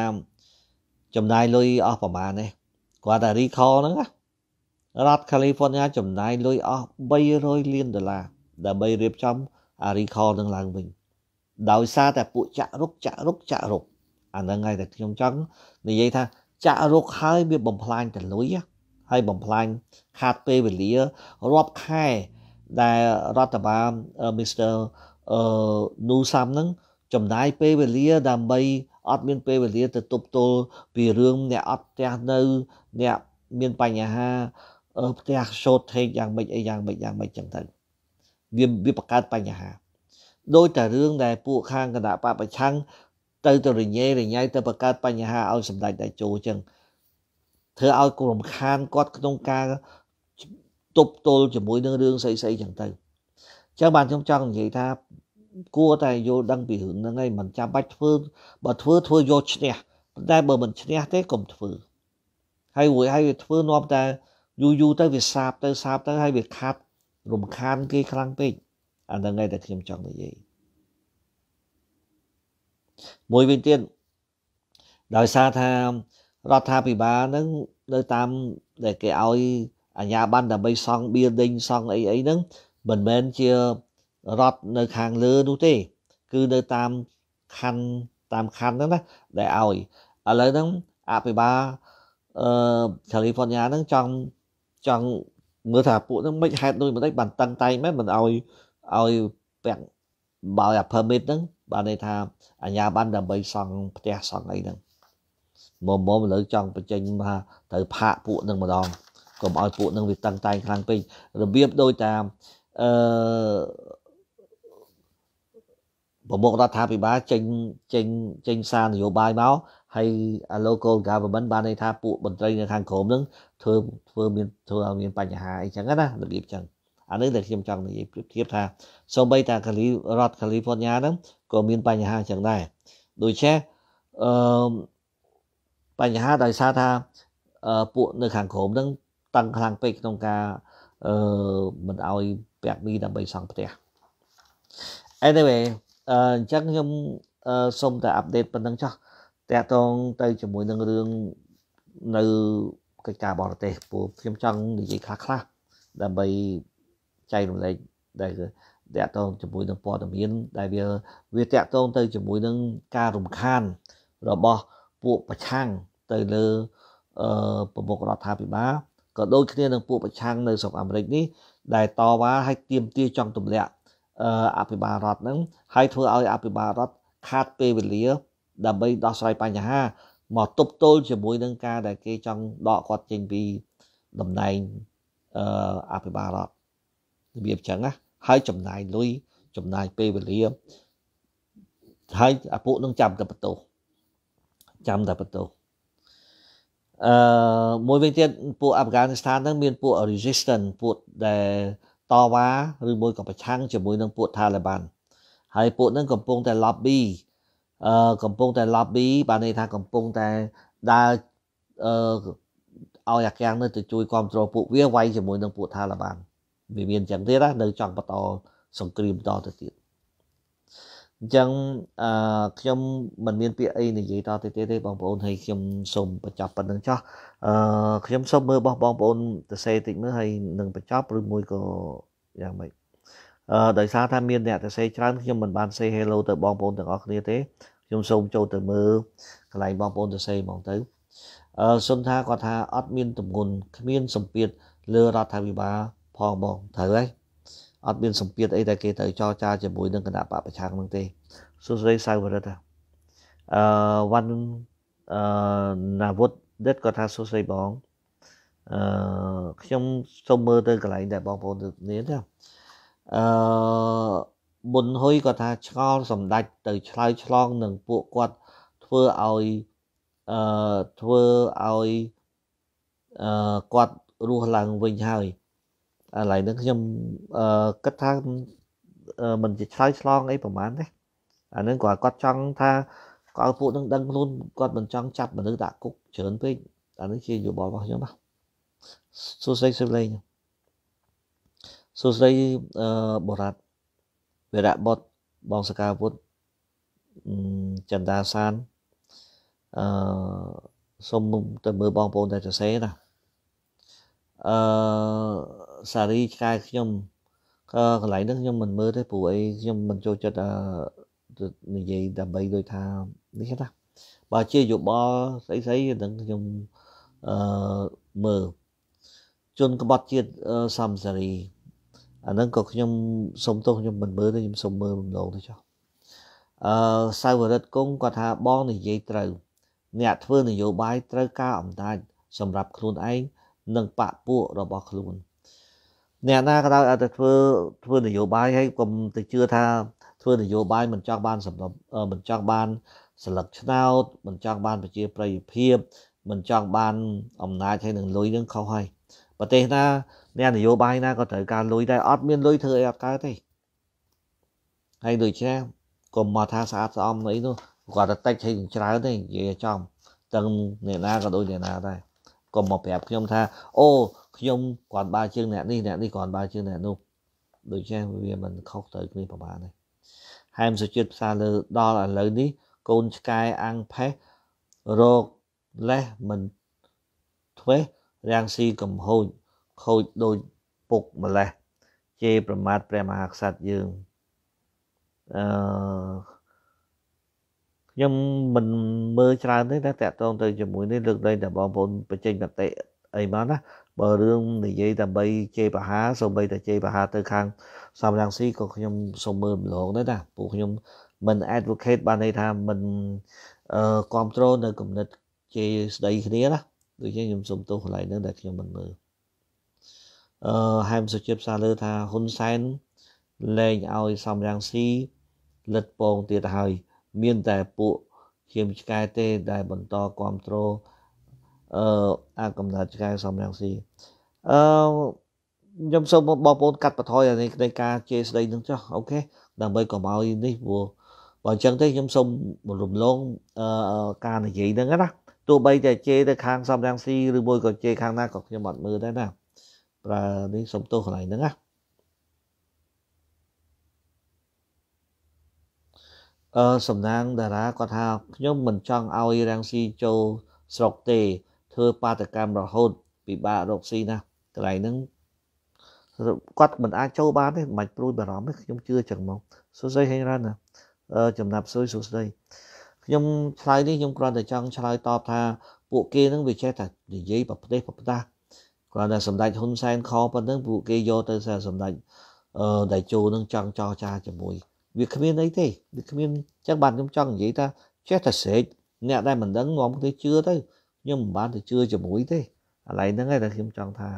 ចំណាយលុយអស់ប្រហែលនេះគាត់ថា recall ហ្នឹងរដ្ឋ California ចំណាយលុយអស់300លានដុល្លារដើម្បីរៀបចំអា recall ហ្នឹងឡើងវិញដោយសារតែពួកចាក់រុកចាក់រុកចាក់រុកអាហ្នឹងហើយតែខ្ញុំចង់និយាយថាចាក់រុកហើយវាបំផ្លាញតលុយហើយបំផ្លាញខាតពេលវេលារាប់ខែដែលរដ្ឋបាល Mr. អឺនូសាំហ្នឹងចំណាយពេលវេលា ដើម្បីអត់មានពេលវេលាទៅទប់ទល់ពីរឿងអ្នកអត់ផ្ទះនៅអ្នកមានបញ្ហាផ្ទះ short take យ៉ាងម៉េចអីយ៉ាងម៉េចយ៉ាងម៉េចចឹងទៅវាវាបង្កើតបញ្ហាដោយតែរឿងដែល ពួកខាងគណៈបពប្រឆាំងទៅទៅរញ៉េរញ៉ៃទៅបង្កើតបញ្ហាឲ្យសម្ដេចតេជោចឹងធ្វើឲ្យរំខានគាត់ក្នុងការទប់ទល់ជាមួយនឹងរឿងស្អីស្អីចឹងទៅចឹងបានខ្ញុំចង់និយាយថាគួរតែយល់ដឹងពីរឿងហ្នឹងឯងមិនចាំបាច់ធ្វើបើធ្វើធ្វើយកឈ្នះប៉ុន្តែបើមិនឈ្នះទេកុំធ្វើហើយរួចហើយវាធ្វើនាំតែយូរយូរទៅវាសាបទៅសាបទៅហើយវាខាត់រំខានគេខ្លាំងពេកអាហ្នឹងឯងតែខ្ញុំចង់និយាយមួយវិញទៀតដោយសារថារដ្ឋាភិបាលហ្នឹងនៅតាមដែលគេឲ្យអាជ្ញាប័ណ្ណដើម្បីសង់ building សង់អីអីហ្នឹងមិនមែនជារត់នៅខាងលើនោះទេគឺនៅតាមខណ្ឌតាមខណ្ឌហ្នឹងណាដែលឲ្យឥឡូវហ្នឹងអភិបាលអឺកាលីហ្វ័រញ៉ាហ្នឹងចង់ចង់មើលថាពួកហ្នឹងមិនហេតុដូចមិនដេចបានតឹងតែងមិនមិនឲ្យឲ្យពាក់បើអា permit ហ្នឹងបានន័យថាអាញាបានដើម្បីសង់ផ្ទះសង់អីហ្នឹងមកមកឥឡូវចង់បញ្ចេញថាត្រូវផាកពួកហ្នឹងម្ដងកុំឲ្យពួកហ្នឹងវាតឹងតែងខ្លាំងពេករបៀបដូចតាមអឺប្រមុខរដ្ឋាភិបាលចេញចេញចេញសារនយោបាយមកហើយ local government បានន័យថាពួកមន្ត្រីនៅខាងក្រមនឹងធ្វើធ្វើមានធ្វើឲ្យមានបញ្ហាអីចឹងណារបៀបចឹងអានេះដែលខ្ញុំចង់និយាយប្រៀបធៀបថាសូម្បីតាកាលីរដ្ឋ California ហ្នឹងក៏មានបញ្ហាចឹងដែរដូច្នេះអឺបញ្ហាដោយសារថាពួកនៅខាងក្រមហ្នឹងតឹងខ្លាំងពេកក្នុងការអឺមិនឲ្យពាក់មីដើម្បីសង់ផ្ទះ Anyway អញ្ចឹងខ្ញុំសូមតែអាប់ដេតប៉ុណ្្នឹងចុះតាក់ទងទៅជាមួយនឹងរឿងនៅកិច្ចការបរទេសពូខ្ញុំចង់និយាយខ្លះខ្លះដើម្បីចែករំលែកដែលតាក់ទងជាមួយនឹងព័ត៌មាន ដែលវាវាតាក់ទងទៅជាមួយនឹងការរំខាន របស់ពួកប្រឆាំងទៅលើអឺប្រមុខរដ្ឋាភិបាលក៏ដូចគ្នានឹងពួកប្រឆាំងនៅស្រុកអាមេរិកនេះដែលតវ៉ាឲ្យទាមទារចង់ទម្លាក់អភិបាលរដ្ឋហ្នឹងហើយធ្វើឲ្យអភិបាលរដ្ឋខាតពេលវេលា ដើម្បីដោះស្រាយបញ្ហា មកទប់ទល់ជាមួយនឹងការដែលគេចង់ដកគាត់ចេញពីតំណែងអភិបាលរដ្ឋរបៀបចឹងណាហើយចំណាយលុយចំណាយពេលវេលាហើយអាពួកនឹងចាំតែបន្ទោសចាំតែបន្ទោសអឺមួយវិញទៀតពួកអាហ្វហ្គានីស្ថានហ្នឹងមានពួក resistance ពួកដែលតវ៉ាឬមួយក៏ប្រឆាំងជាមួយនឹងពួកថាលីបានហើយពួកនឹងកំពុងតែ lobby អឺកំពុងតែ lobby បានន័យថាកំពុងតែដើរអឺឲ្យអាកាំងនេះទៅជួយគ្រប់គ្រងពួកវាវាយជាមួយនឹងពួកថាលីបាន វាមានចឹងទៀតណានៅចង់បន្ត សង្គ្រាមបន្តទៅទៀតអញ្ចឹងអឺខ្ញុំមិនមានពាក្យអីនិយាយតទៅទៀតទេបងប្អូនហើយខ្ញុំសូមបញ្ចប់ប៉ុណ្្នឹងចុះអឺខ្ញុំសូមមើលរបស់បងប្អូនសរសេរតិចមើលហើយនឹងបញ្ចប់ឬមួយក៏យ៉ាងម៉េចអឺដោយសារថាមានអ្នកសរសេរច្រើនខ្ញុំមិនបាន say hello ទៅបងប្អូនទាំងអស់គ្នាទេខ្ញុំសូមចូលទៅមើលកន្លែងបងប្អូនសរសេរហ្មងទៅអឺសុនថាគាត់ថាអត់មានទំនុនគ្មានសម្ពាធលើរដ្ឋាភិបាលផងបងត្រូវហើយអត់មានសម្ពាធអីតែគេទៅចរចាជាមួយនឹងគណៈបកប្រឆាំងនឹងទេសួស្ដីសៅវរិទ្ធអឺវ៉ាន់អឺណាវុតដិតគាត់ថាសួស្ដីបងអឺខ្ញុំសូមមើលទៅកន្លែងដែលបងប្អូនទៅនេះណាអឺប៊ុនហ៊ុយគាត់ថាឆ្ងល់សម្ដេចទៅឆ្លើយឆ្លងនឹងពួកគាត់ធ្វើឲ្យអឺធ្វើឲ្យអឺគាត់រស់ឡើងវិញហើយឥឡូវនេះខ្ញុំអឺគិតថាមិនជាឆ្លើយឆ្លងអីប្រហែលទេអានឹងគាត់គាត់ចង់ថាគាត់ពួកនឹងដឹងខ្លួនគាត់មិនចង់ចាប់មនុស្សដាក់គុកច្រើនពេកអានេះជាយោបល់របស់ខ្ញុំបាទសួស្ដីសិលេងសួស្ដីអឺបរតវេរៈបុតបងសកាវុធចន្ទាសានអឺសូមទៅមើលបងប្អូនតែសរសេរណាអឺសារីឆ្កែខ្ញុំក៏កន្លែងនេះខ្ញុំមិនមើលទេព្រោះអីខ្ញុំមិនចូលចិត្តនិយាយដើម្បីដូចថានេះគេថាបើជាយោបល់ស្អីស្អីនឹងខ្ញុំអឺមើលជនក្បត់ជាតិសំសារីអាហ្នឹងក៏ខ្ញុំសុំទោសខ្ញុំមិនមើលទេខ្ញុំសុំមើលម្ដងទៅចុះអឺសាវរិទ្ធគង់គាត់ថាបងនិយាយត្រូវអ្នកធ្វើនយោបាយត្រូវការអំណាចសម្រាប់ខ្លួនឯងនិងបពពួករបស់ខ្លួនអ្នកណាក៏ដោយឲ្យតែធ្វើធ្វើនយោបាយហើយកុំទៅជឿថាធ្វើនយោបាយមិនចង់បានសម្រាប់មិនចង់បានសិលឹកឆ្នោតមិនចង់បាន ប្រជាប្រិយភាពមិនចង់បានអំណាចហើយនឹងលុយនឹងខុសហើយប្រទេសណាអ្នកនយោបាយណាក៏ត្រូវការលុយដែរអត់មានលុយធ្វើអីអត់កើតទេហើយដូចនេះកុំមកថាស្អាតស្អំអីនោះគាត់តែតិចហើយច្រើនទេនិយាយចំទាំងអ្នកណាក៏ដូចអ្នកណាដែរកុំមកប្រាប់ខ្ញុំថាអូខ្ញុំគាត់បើជើងអ្នកនេះអ្នកនេះគាត់បើជើងអ្នកនោះដូច្នេះវាមិនខុសទៅគ្នាប្រហែលទេហែមសុជាតិផ្សារលើដល់ឥឡូវនេះកូនឆ្កែអាំងផេះរកលេះមិនធ្វេសរាំងស៊ីកំហូចខូចដូចពុកម្លេះជេរប្រមាថព្រះមហាក្សត្រយើងអឺខ្ញុំមិនមើលច្រើនទេតែតកតងទៅជាមួយនេះលើកឡើងតែបងប្អូនបញ្ចេញមតិអីមកណាបើរឿងនិយាយដើម្បីជេរប្រហាសូម្បីតែជេរប្រហា ទៅខាងសំរងស៊ីក៏ខ្ញុំសូមមើលម្លងដែរណាពួកខ្ញុំមិន advocate បានន័យថាមិនអឺគ្រប់គ្រងនៅគំនិតជេរស្ដីគ្នាណាដូចជាខ្ញុំសូមទោសកន្លែងហ្នឹងដែលខ្ញុំមិនមើលអឺហែមសុជាតិសារលើថាហ៊ុនសែនលែងឲ្យសំរងស៊ីលិតពងទៀតហើយមានតែពួកជាមឆ្កែទេ ដែលបន្តគ្រប់គ្រងអឺអាកំណត់ឆ្កែសំរងស៊ីអឺខ្ញុំសូមបងប្អូនកាត់បន្ថយអានេះនៃការជេរស្ដីនឹងចុះអូខេដើម្បីកុំឲ្យនេះព្រោះបើអញ្ចឹងទេខ្ញុំសូមរំលងអឺការនិយាយហ្នឹងណាទោះបីតែជេរទៅខាងសំរងស៊ីឬមួយក៏ជេរខាងណាក៏ខ្ញុំអត់មើលដែរណាប្រើនេះសូមទោសកន្លែងហ្នឹងណាអឺសំណាងតារាគាត់ថាខ្ញុំមិនចង់ឲ្យរាំងស៊ីចូលស្រុកទេធ្វើបាតកម្មរហូតពិបាករកស៊ីណាស់កន្លែងហ្នឹងគាត់មិនអាចចូលបានទេមិនព្រួយបារម្ភទេខ្ញុំជឿចឹងមកសួស្ដីហេងរ៉ានណាចំណាប់សួយសួស្ដីខ្ញុំឆ្លើយនេះខ្ញុំគ្រាន់តែចង់ឆ្លើយតបថាពួកគេនឹងវាចេះតែនិយាយប្រទេសប្រផ្ដាស់គ្រាន់តែសម្ដេចហ៊ុនសែនខប៉ុណ្ណឹងពួកគេយកទៅសារសម្ដេចអឺដៃជោនឹងចង់ចោចាជាមួយវាគ្មានអីទេវាគ្មានចឹងបាទខ្ញុំចង់និយាយថាចេះតែស្រេកអ្នកដែលមិនដឹងនាំគ្នាជឿទៅខ្ញុំមិនបានទៅជឿជាមួយទេកន្លែងហ្នឹងឯងតែខ្ញុំចង់ថា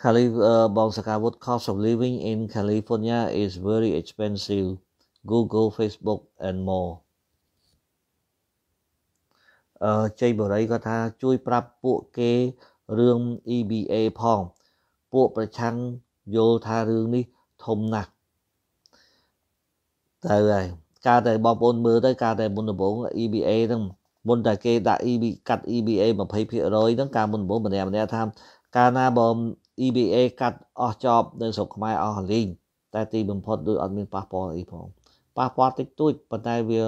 Calif uh, Bonsakawut cost of living in California is very expensive Google Facebook and more អឺជ័យបរិយគាត់ថាជួយប្រាប់ពួកគេរឿង EBA ផងពួកប្រឆាំងយល់ថារឿងនេះធំណាស់ទៅហើយការតែបងប្អូនមើលទៅការតែមុនដំបូង EBA ហ្នឹងមុនតែគេដាក់ EB កាត់ EBA 20%ហ្នឹងការមុនដំបូងម្នាក់ម្នាក់ថាកាលណាបើ EBA កាត់អស់ចប់នៅស្រុកខ្មែរអស់លីងតែទីបំផុតដូចអត់មានប៉ះពាល់អីផងប៉ះពាល់តិចតួចប៉ុន្តែវា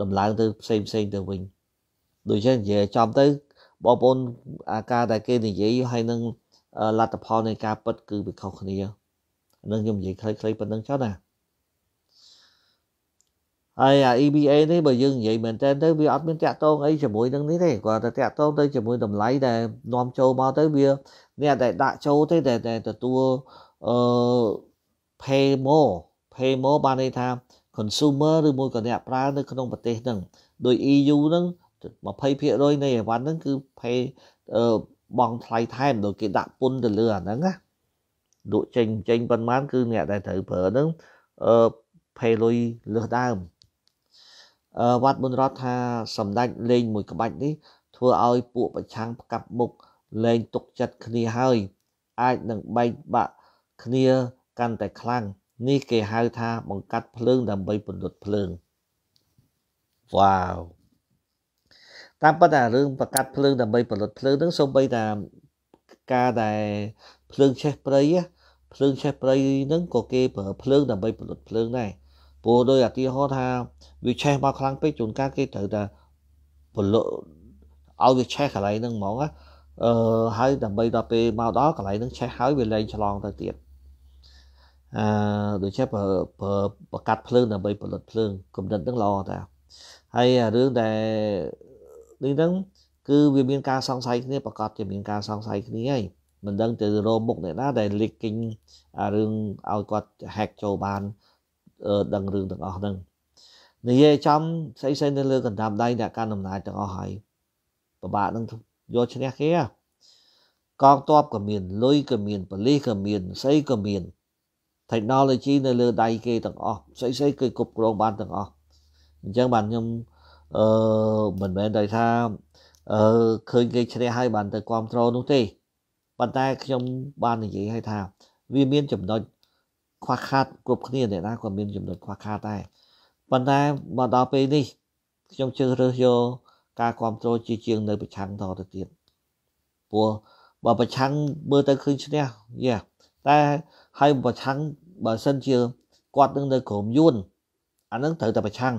ដំឡើងទៅផ្សេងផ្សេងទៅវិញដូចជានិយាយចំទៅបងប្អូនអាការដែលគេនិយាយហើយនឹងលទ្ធផលនៃការពិតគឺវាខុសគ្នានឹងខ្ញុំនិយាយខ្លីៗប៉ុណ្្នឹងចុះណាហើយអា EBA នេះបើយើងនិយាយមែនតើទៅវាអត់មានតាក់ទងអីជាមួយនឹងនេះទេគាត់តែតាក់ទងទៅជាមួយតម្លៃដែលនាំចូលមកទៅវាអ្នកដែលដាក់ចូលទេតែតែទទួលអឺ pay more pay more បានន័យថា consumer ឬមួយក៏អ្នកប្រើនៅក្នុងប្រទេសហ្នឹងដោយ EU ហ្នឹង20%នៃអីវ៉ាន់ហ្នឹងគឺ pay អឺបង់ថ្លៃថែមដូចគេដាក់ពន្ធទៅលើអាហ្នឹងណាលក់ចេញចេញប៉ុន្មានគឺអ្នកដែលត្រូវប្រើហ្នឹងអឺ pay លុយលើសដើមវត្តបុនរដ្ឋថាសម្ដេចលេងមួយក្បាច់នេះធ្វើឲ្យពួកប្រឆាំងផ្កាប់មុខលែងទុកចិត្តគ្នាហើយ អាចនឹងបែកបាក់គ្នាកាន់តែខ្លាំងនេះគេហៅថាបង្កាត់ភ្លើងដើម្បីពន្លត់ភ្លើងវ៉ាវតាមពិតតែរឿងបង្កាត់ភ្លើងដើម្បីពន្លត់ភ្លើងហ្នឹងសូម្បីតែការដែលភ្លើងឆេះព្រៃភ្លើងឆេះព្រៃហ្នឹងក៏គេប្រើភ្លើងដើម្បីពន្លត់ភ្លើងដែរព្រោះដោយឧទាហរណ៍ថាវាឆេះមកខ្លាំងពេកជួនកាលគេត្រូវតែពលុឲ្យវាឆេះកន្លែងហ្នឹងហ្មងណាអឺហើយដើម្បីដល់ពេលមកដល់កន្លែងហ្នឹងឆេះហើយវាលែងឆ្លងទៅទៀតអឺដូចជាប្រកាត់ភ្លើងដើម្បីផលិតភ្លើងកំណត់ហ្នឹងល្អតាហើយរឿងដែលនេះហ្នឹងគឺវាមានការសង្ស័យគ្នាប្រកាសជាមានការសង្ស័យគ្នាហើយមិនដឹងទៅរោមុខអ្នកណាដែល leaking រឿងឲ្យគាត់ hack ចូលបានដឹងរឿងទាំងអស់ហ្នឹងនិយាយចំស្អីស្អីនៅលើកណ្ដាប់ដៃអ្នកកាន់អំណាចទាំងអស់ហើយពិបាកនឹងយកឈ្នះគេកងទ័ពក៏មានលុយក៏មានបលិសក៏មានស្អីក៏មាន technology នៅលើដៃគេទាំងអស់ស្អីស្អីគេគ្រប់គ្រងបានទាំងអស់អញ្ចឹងបាទខ្ញុំអឺមិនមែនតែថាអឺឃើញគេឈ្នះហើយបាន ទៅគ្រប់គ្រងនោះទេប៉ុន្តែខ្ញុំបាននិយាយឲ្យថាវាមានចំណុចខ្វះខាតគ្រប់គ្នាអ្នកណាក៏មានចំណុចខ្វះខាតដែរប៉ុន្តែមកដល់ពេលនេះខ្ញុំជឿរើសយកការគ្រប់គ្រងជាជាងនៅប្រឆាំងតទៅទៀតព្រោះបើប្រឆាំងមើលទៅឃើញឈ្នះយ៉ាតែហើយប្រឆាំងបើសិនជាគាត់នឹងនៅក្រុមយួនអានឹងត្រូវតែប្រឆាំង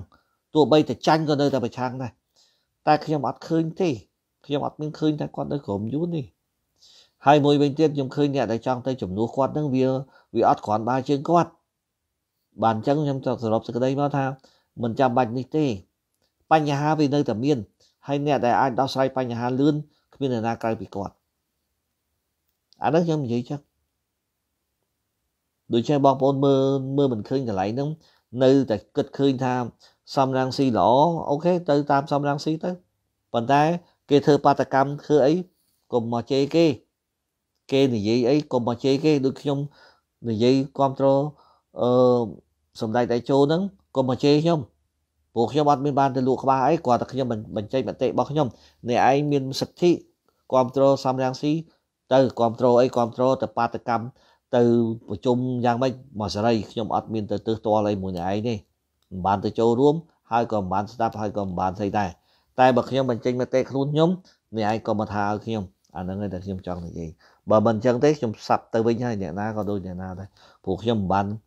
ទោះបីតែចាញ់ក៏នៅតែប្រឆាំងដែរតែខ្ញុំអត់ឃើញទេខ្ញុំអត់មានឃើញថាគាត់នៅក្រុមយួននេះហើយមួយវិញទៀតខ្ញុំឃើញអ្នកដែលចង់ទៅជំនួសគាត់នឹងវាវាអត់គ្រាន់បើជាងគាត់បានអញ្ចឹងខ្ញុំចង់សរុបសេចក្តីមកថាមិនចាំបាច់នេះទេបញ្ហាវានៅតែមានហើយអ្នកដែលអាចដោះស្រាយបញ្ហាលឿនគ្មាននរណាក្រៅពីគាត់អានេះខ្ញុំនិយាយចឹងដូច្នេះបងប្អូនមើលមើលមិនឃើញកន្លែងហ្នឹងនៅតែគិតឃើញថាសំរាំងស៊ីល្អអូខេទៅតាមសំរាំងស៊ីទៅប៉ុន្តែគេធ្វើបាតកម្មធ្វើអីកុំមកជេរគេគេនិយាយអីកុំបោះជ័យគេដូចខ្ញុំនិយាយគ្រប់គ្រងអឺសម្ដេចតេជោហ្នឹងកុំបោះជ័យខ្ញុំព្រោះខ្ញុំអត់មានបានទៅលក់ក្បាលអីគាត់តែខ្ញុំបញ្ចេញមតិរបស់ខ្ញុំអ្នកឯងមានសិទ្ធិគ្រប់គ្រងសំរាំងស៊ីទៅគ្រប់គ្រងអីគ្រប់គ្រងទៅបាតកម្មទៅប្រជុំយ៉ាងម៉េចមកសេរីខ្ញុំ អត់មានទៅទឹះតល់អីមួយអ្នកឯងទេមិនបានទៅចូលរួម ហើយក៏មិនបានស្ដាប់ហើយក៏មិនបានស្អីដែរតែបើខ្ញុំបញ្ចេញមតិខ្លួនខ្ញុំអ្នកឯងក៏មកថាឲ្យខ្ញុំអាហ្នឹងឯងតែខ្ញុំចង់និយាយបើមិនអញ្ចឹងទេខ្ញុំសាប់ទៅវិញហើយអ្នកណាក៏ដូចអ្នកណាដែរព្រោះខ្ញុំមិនបា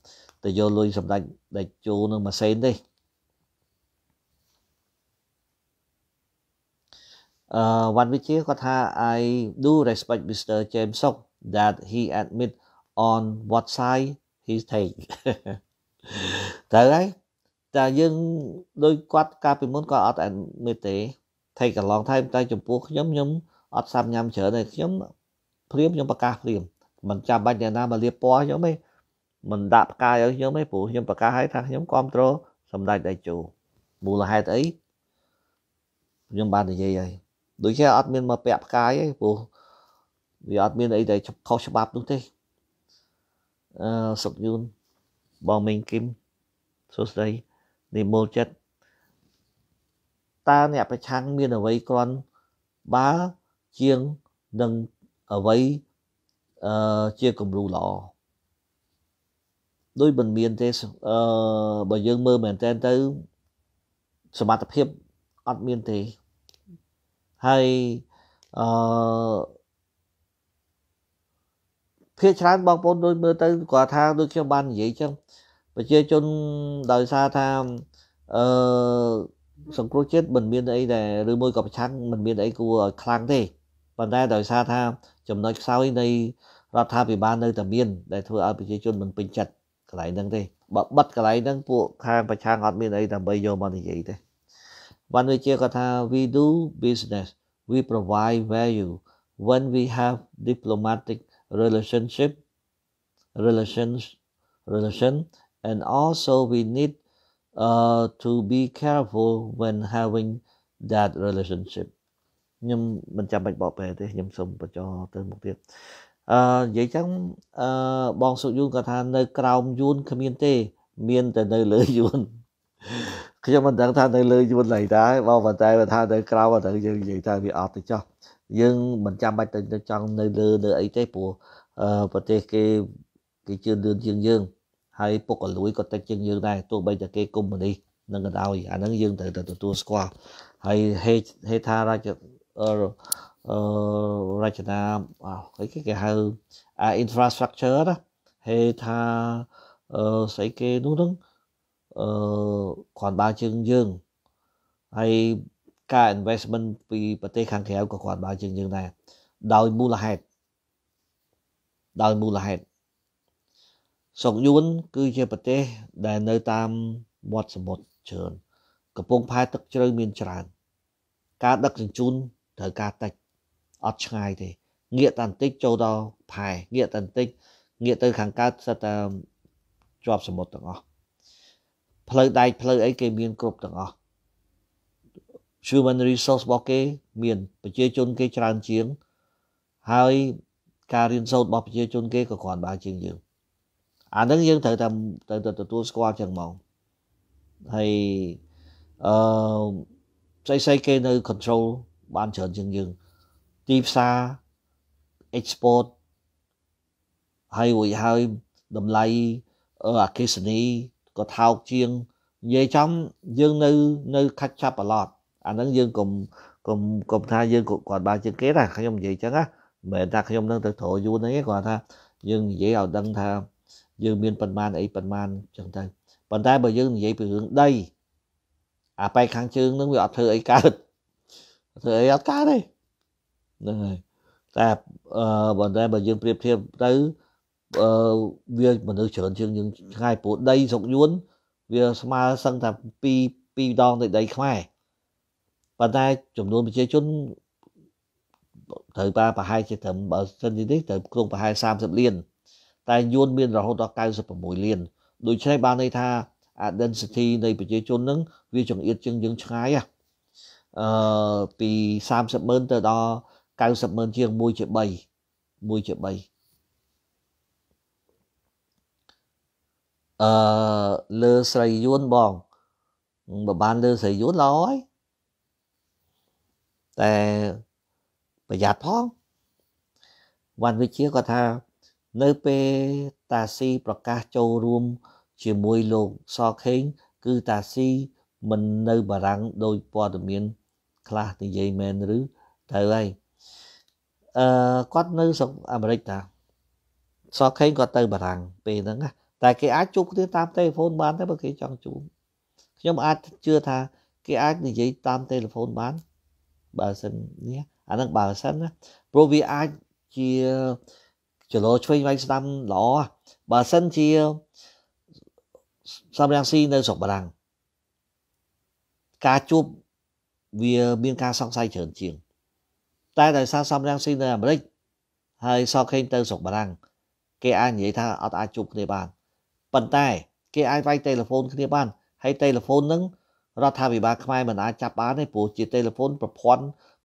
នទៅយកលុយសម្ដេចដេចជូនឹងម៉ាស៊ីនទេអឺវត្តវិជាគាត់ថា I do respect Mr. James Sok that he admit on what side he take ត្រូវហើយតែយើងដោយគាត់កាលពីមុនគាត់អត់ admit ទេ take a long time តែចំពោះខ្ញុំខ្ញុំអត់សាប់ញ៉ាំច្រើនទេខ្ញុំព្រាមខ្ញុំប្រកាសព្រាមមិនចាំបាច់អ្នកណាមកលៀបពណ៌ខ្ញុំទេមិនដាក់ផ្កាយឲ្យខ្ញុំទេព្រោះខ្ញុំប្រកាសឲ្យថាខ្ញុំគ្រប់គ្រងសម្ដេចតេជោមូលហេតុអីខ្ញុំបាននិយាយហើយដូចជាអត់មានមកពាក់ផ្កាយទេព្រោះវាអត់មានអីដែលខុសច្បាប់នោះទេអឺសុកយូនបងមីងគឹមសួស្ដីនិមលចិត្តតើអ្នកប្រឆាំងមានអ្វីគ្រាន់បើជាងនឹងអ្វីអឺជាគំរូល្អដោយមិនមានទេអឺបើយើងមើលមែនតើទៅសមត្ថភាពអត់មានទេហើយអឺភាគច្រើនបងប្អូនដូចមើលទៅគាត់ថាដូចខ្ញុំបាននិយាយចឹងប្រជាជនដោយសារថាអឺសង្គ្រោះជាតិមិនមានអីដែលឬមួយក៏ប្រឆាំងមិនមានអីគួរឲ្យខ្លាំងទេប៉ុន្តែដោយសារថាចំណុចខ្សោយនៃរដ្ឋាភិបាលនៅតែមានដែលធ្វើឲ្យប្រជាជនមិនពេញចិត្តកន្លែងហ្នឹងទេបើបិទកន្លែងហ្នឹងពួកខាងប្រឆាំងអត់មានអីដើម្បីយកមកនិយាយទេបានវាជាគាត់ថា we do business we provide value when we have diplomatic relationship relations relation and also we need uh, to be careful when having that relationship ខ្ញុំមិនចាំបាច់បកប្រែទេខ្ញុំសូមបញ្ចោទៅមុខទៀតអឺនិយាយចឹងអឺបងសុកយូនគាត់ថានៅក្រោមយួនគ្មានទេមានតែនៅលើយួនខ្ញុំមិនដឹងថានៅលើយួនឡើយដែរបងប៉ុន្តែបើថានៅក្រោមហ្នឹងយើងនិយាយថាវាអត់ទៅចោះយើងមិនចាំបាច់ទៅចង់នៅលើលើអីទេព្រោះប្រទេសគេគេជឿនលឿនជាងយើងហើយពុកកលួយក៏តិចជាងយើងដែរទោះបីតែគេកុំនេះនឹងក៏ដោយអាហ្នឹងយើងត្រូវតែទទួលស្គាល់ហើយហេហេថារាជរចនាអីគេគេហៅ infrastructure ណាហេថាស្អីគេនោះហ្នឹងអឺគាត់បើជើងយើងហើយការ investment ពីប្រទេសខាងក្រៅក៏គាត់បើជើងយើងដែរដោយមូលហេតុដោយមូលហេតុស្រុកយួនគឺជាប្រទេសដែលនៅតាមមាត់សមុទ្រច្រើនកំពង់ផែទឹកជ្រៅមានច្រើនការដឹកជញ្ជូនត្រូវការតិចអត់ឆ្ងាយទេងាកតែបន្តិចចូលដល់ផែងាកតែបន្តិចងាកទៅខាងកើតសិតតែជាប់សមុទ្រទាំងអស់ផ្លូវដែកផ្លូវអីគេមានគ្រប់ទាំងអស់ human resource របស់គេមានប្រជាជនគេច្រើនជាងហើយការរៀនសូត្ររបស់ប្រជាជនគេក៏គ្រាន់បើជាងយើងអាហ្នឹងយើងត្រូវតែត្រូវតែទទួលស្គាល់ចឹងមកហើយអឺផ្សេងៗគេនៅ control បានច្រើនជាងយើងទីផ្សារ export ហើយរួចហើយតម្លៃអាកេសនីក៏ថោកជាងនិយាយចំយើងនៅនៅខាត់ចាប់ប្រឡត់អាហ្នឹងយើងកុំកុំកុំថាយើងគាត់បានជាងគេដែរខ្ញុំនិយាយចឹងណាមិនមែនថាខ្ញុំនឹងទៅត្រូវយូរហ្នឹងទេគាត់ថាយើងនិយាយឲ្យដឹងថាយើងមានប៉ុន្មានអីប៉ុន្មានចឹងទៅប៉ុន្តែបើយើងនិយាយពីរឿងដីអាបែកខាងជើងហ្នឹងវាអត់ធ្វើអីកើតធ្វើអីអត់កើតទេហ្នឹងហើយតែអឺបើតែបើយើងប្រៀបធៀបទៅអឺវាមនុស្សច្រើនជាងយើងឆ្ងាយព្រោះដីស្រុកយួនវាស្មើសឹងតែ2 2ដងទៅដីខ្មែរប៉ុន្តែចំនួនប្រជាជនត្រូវបានប្រហែលជាត្រឹមបើសិននេះទេត្រូវគ្រងប្រហែល30លានតែយួនមានរហូតដល់96លានដូច្នេះបានន័យថា identity នៃប្រជាជននឹងវាចង្អៀតជាងយើងឆ្ងាយហ៎អឺពី30ម៉ឺនទៅដល់90ម៉ឺនជាង1ជា3 1ជា3អឺលើស្រីយួនបងបើបានលើស្រីយួនល្អហើយតែប្រយ័ត្នផងវត្តវិជាគាត់ថានៅពេលតាស៊ីប្រកាសចូលរួម ជាមួយលោកសខេងគឺតាស៊ីមិននៅបារាំងដោយព័ត៌មានខ្លះនិយាយមែនឬទៅហើយអឺគាត់នៅស្រុកអាមេរិកតាសខេងគាត់ទៅបារាំងពេលហ្នឹងណាតែគេអាចជួបគ្នាតាមទូរស័ព្ទបានតែបើគេចង់ជួបខ្ញុំអាចជឿថាគេអាចនិយាយតាមទូរស័ព្ទបានបើសិននេះអាហ្នឹងបើសិនណាព្រោះវាអាចជាចលោឆ្វេងវែងស្ដាំល្អបើសិនជាសំរងស៊ីនៅស្រុកបារាំងការជួបវាមានការសង្ស័យច្រើនជាងតែដោយសារសំរាំងស៊ីនៅអាមេរិកហើយសកឃើញទៅស្រុកបារាំងគេ អាចនិយាយថាអត់អាចជួបគ្នាបានប៉ុន្តែ គេអាចវាយទូរស័ព្ទគ្នាបានហើយទូរស័ព្ទហ្នឹងរដ្ឋាភិបាលខ្មែរមិនអាចចាប់បានទេព្រោះជាទូរស័ព្ទប្រព័ន្ធ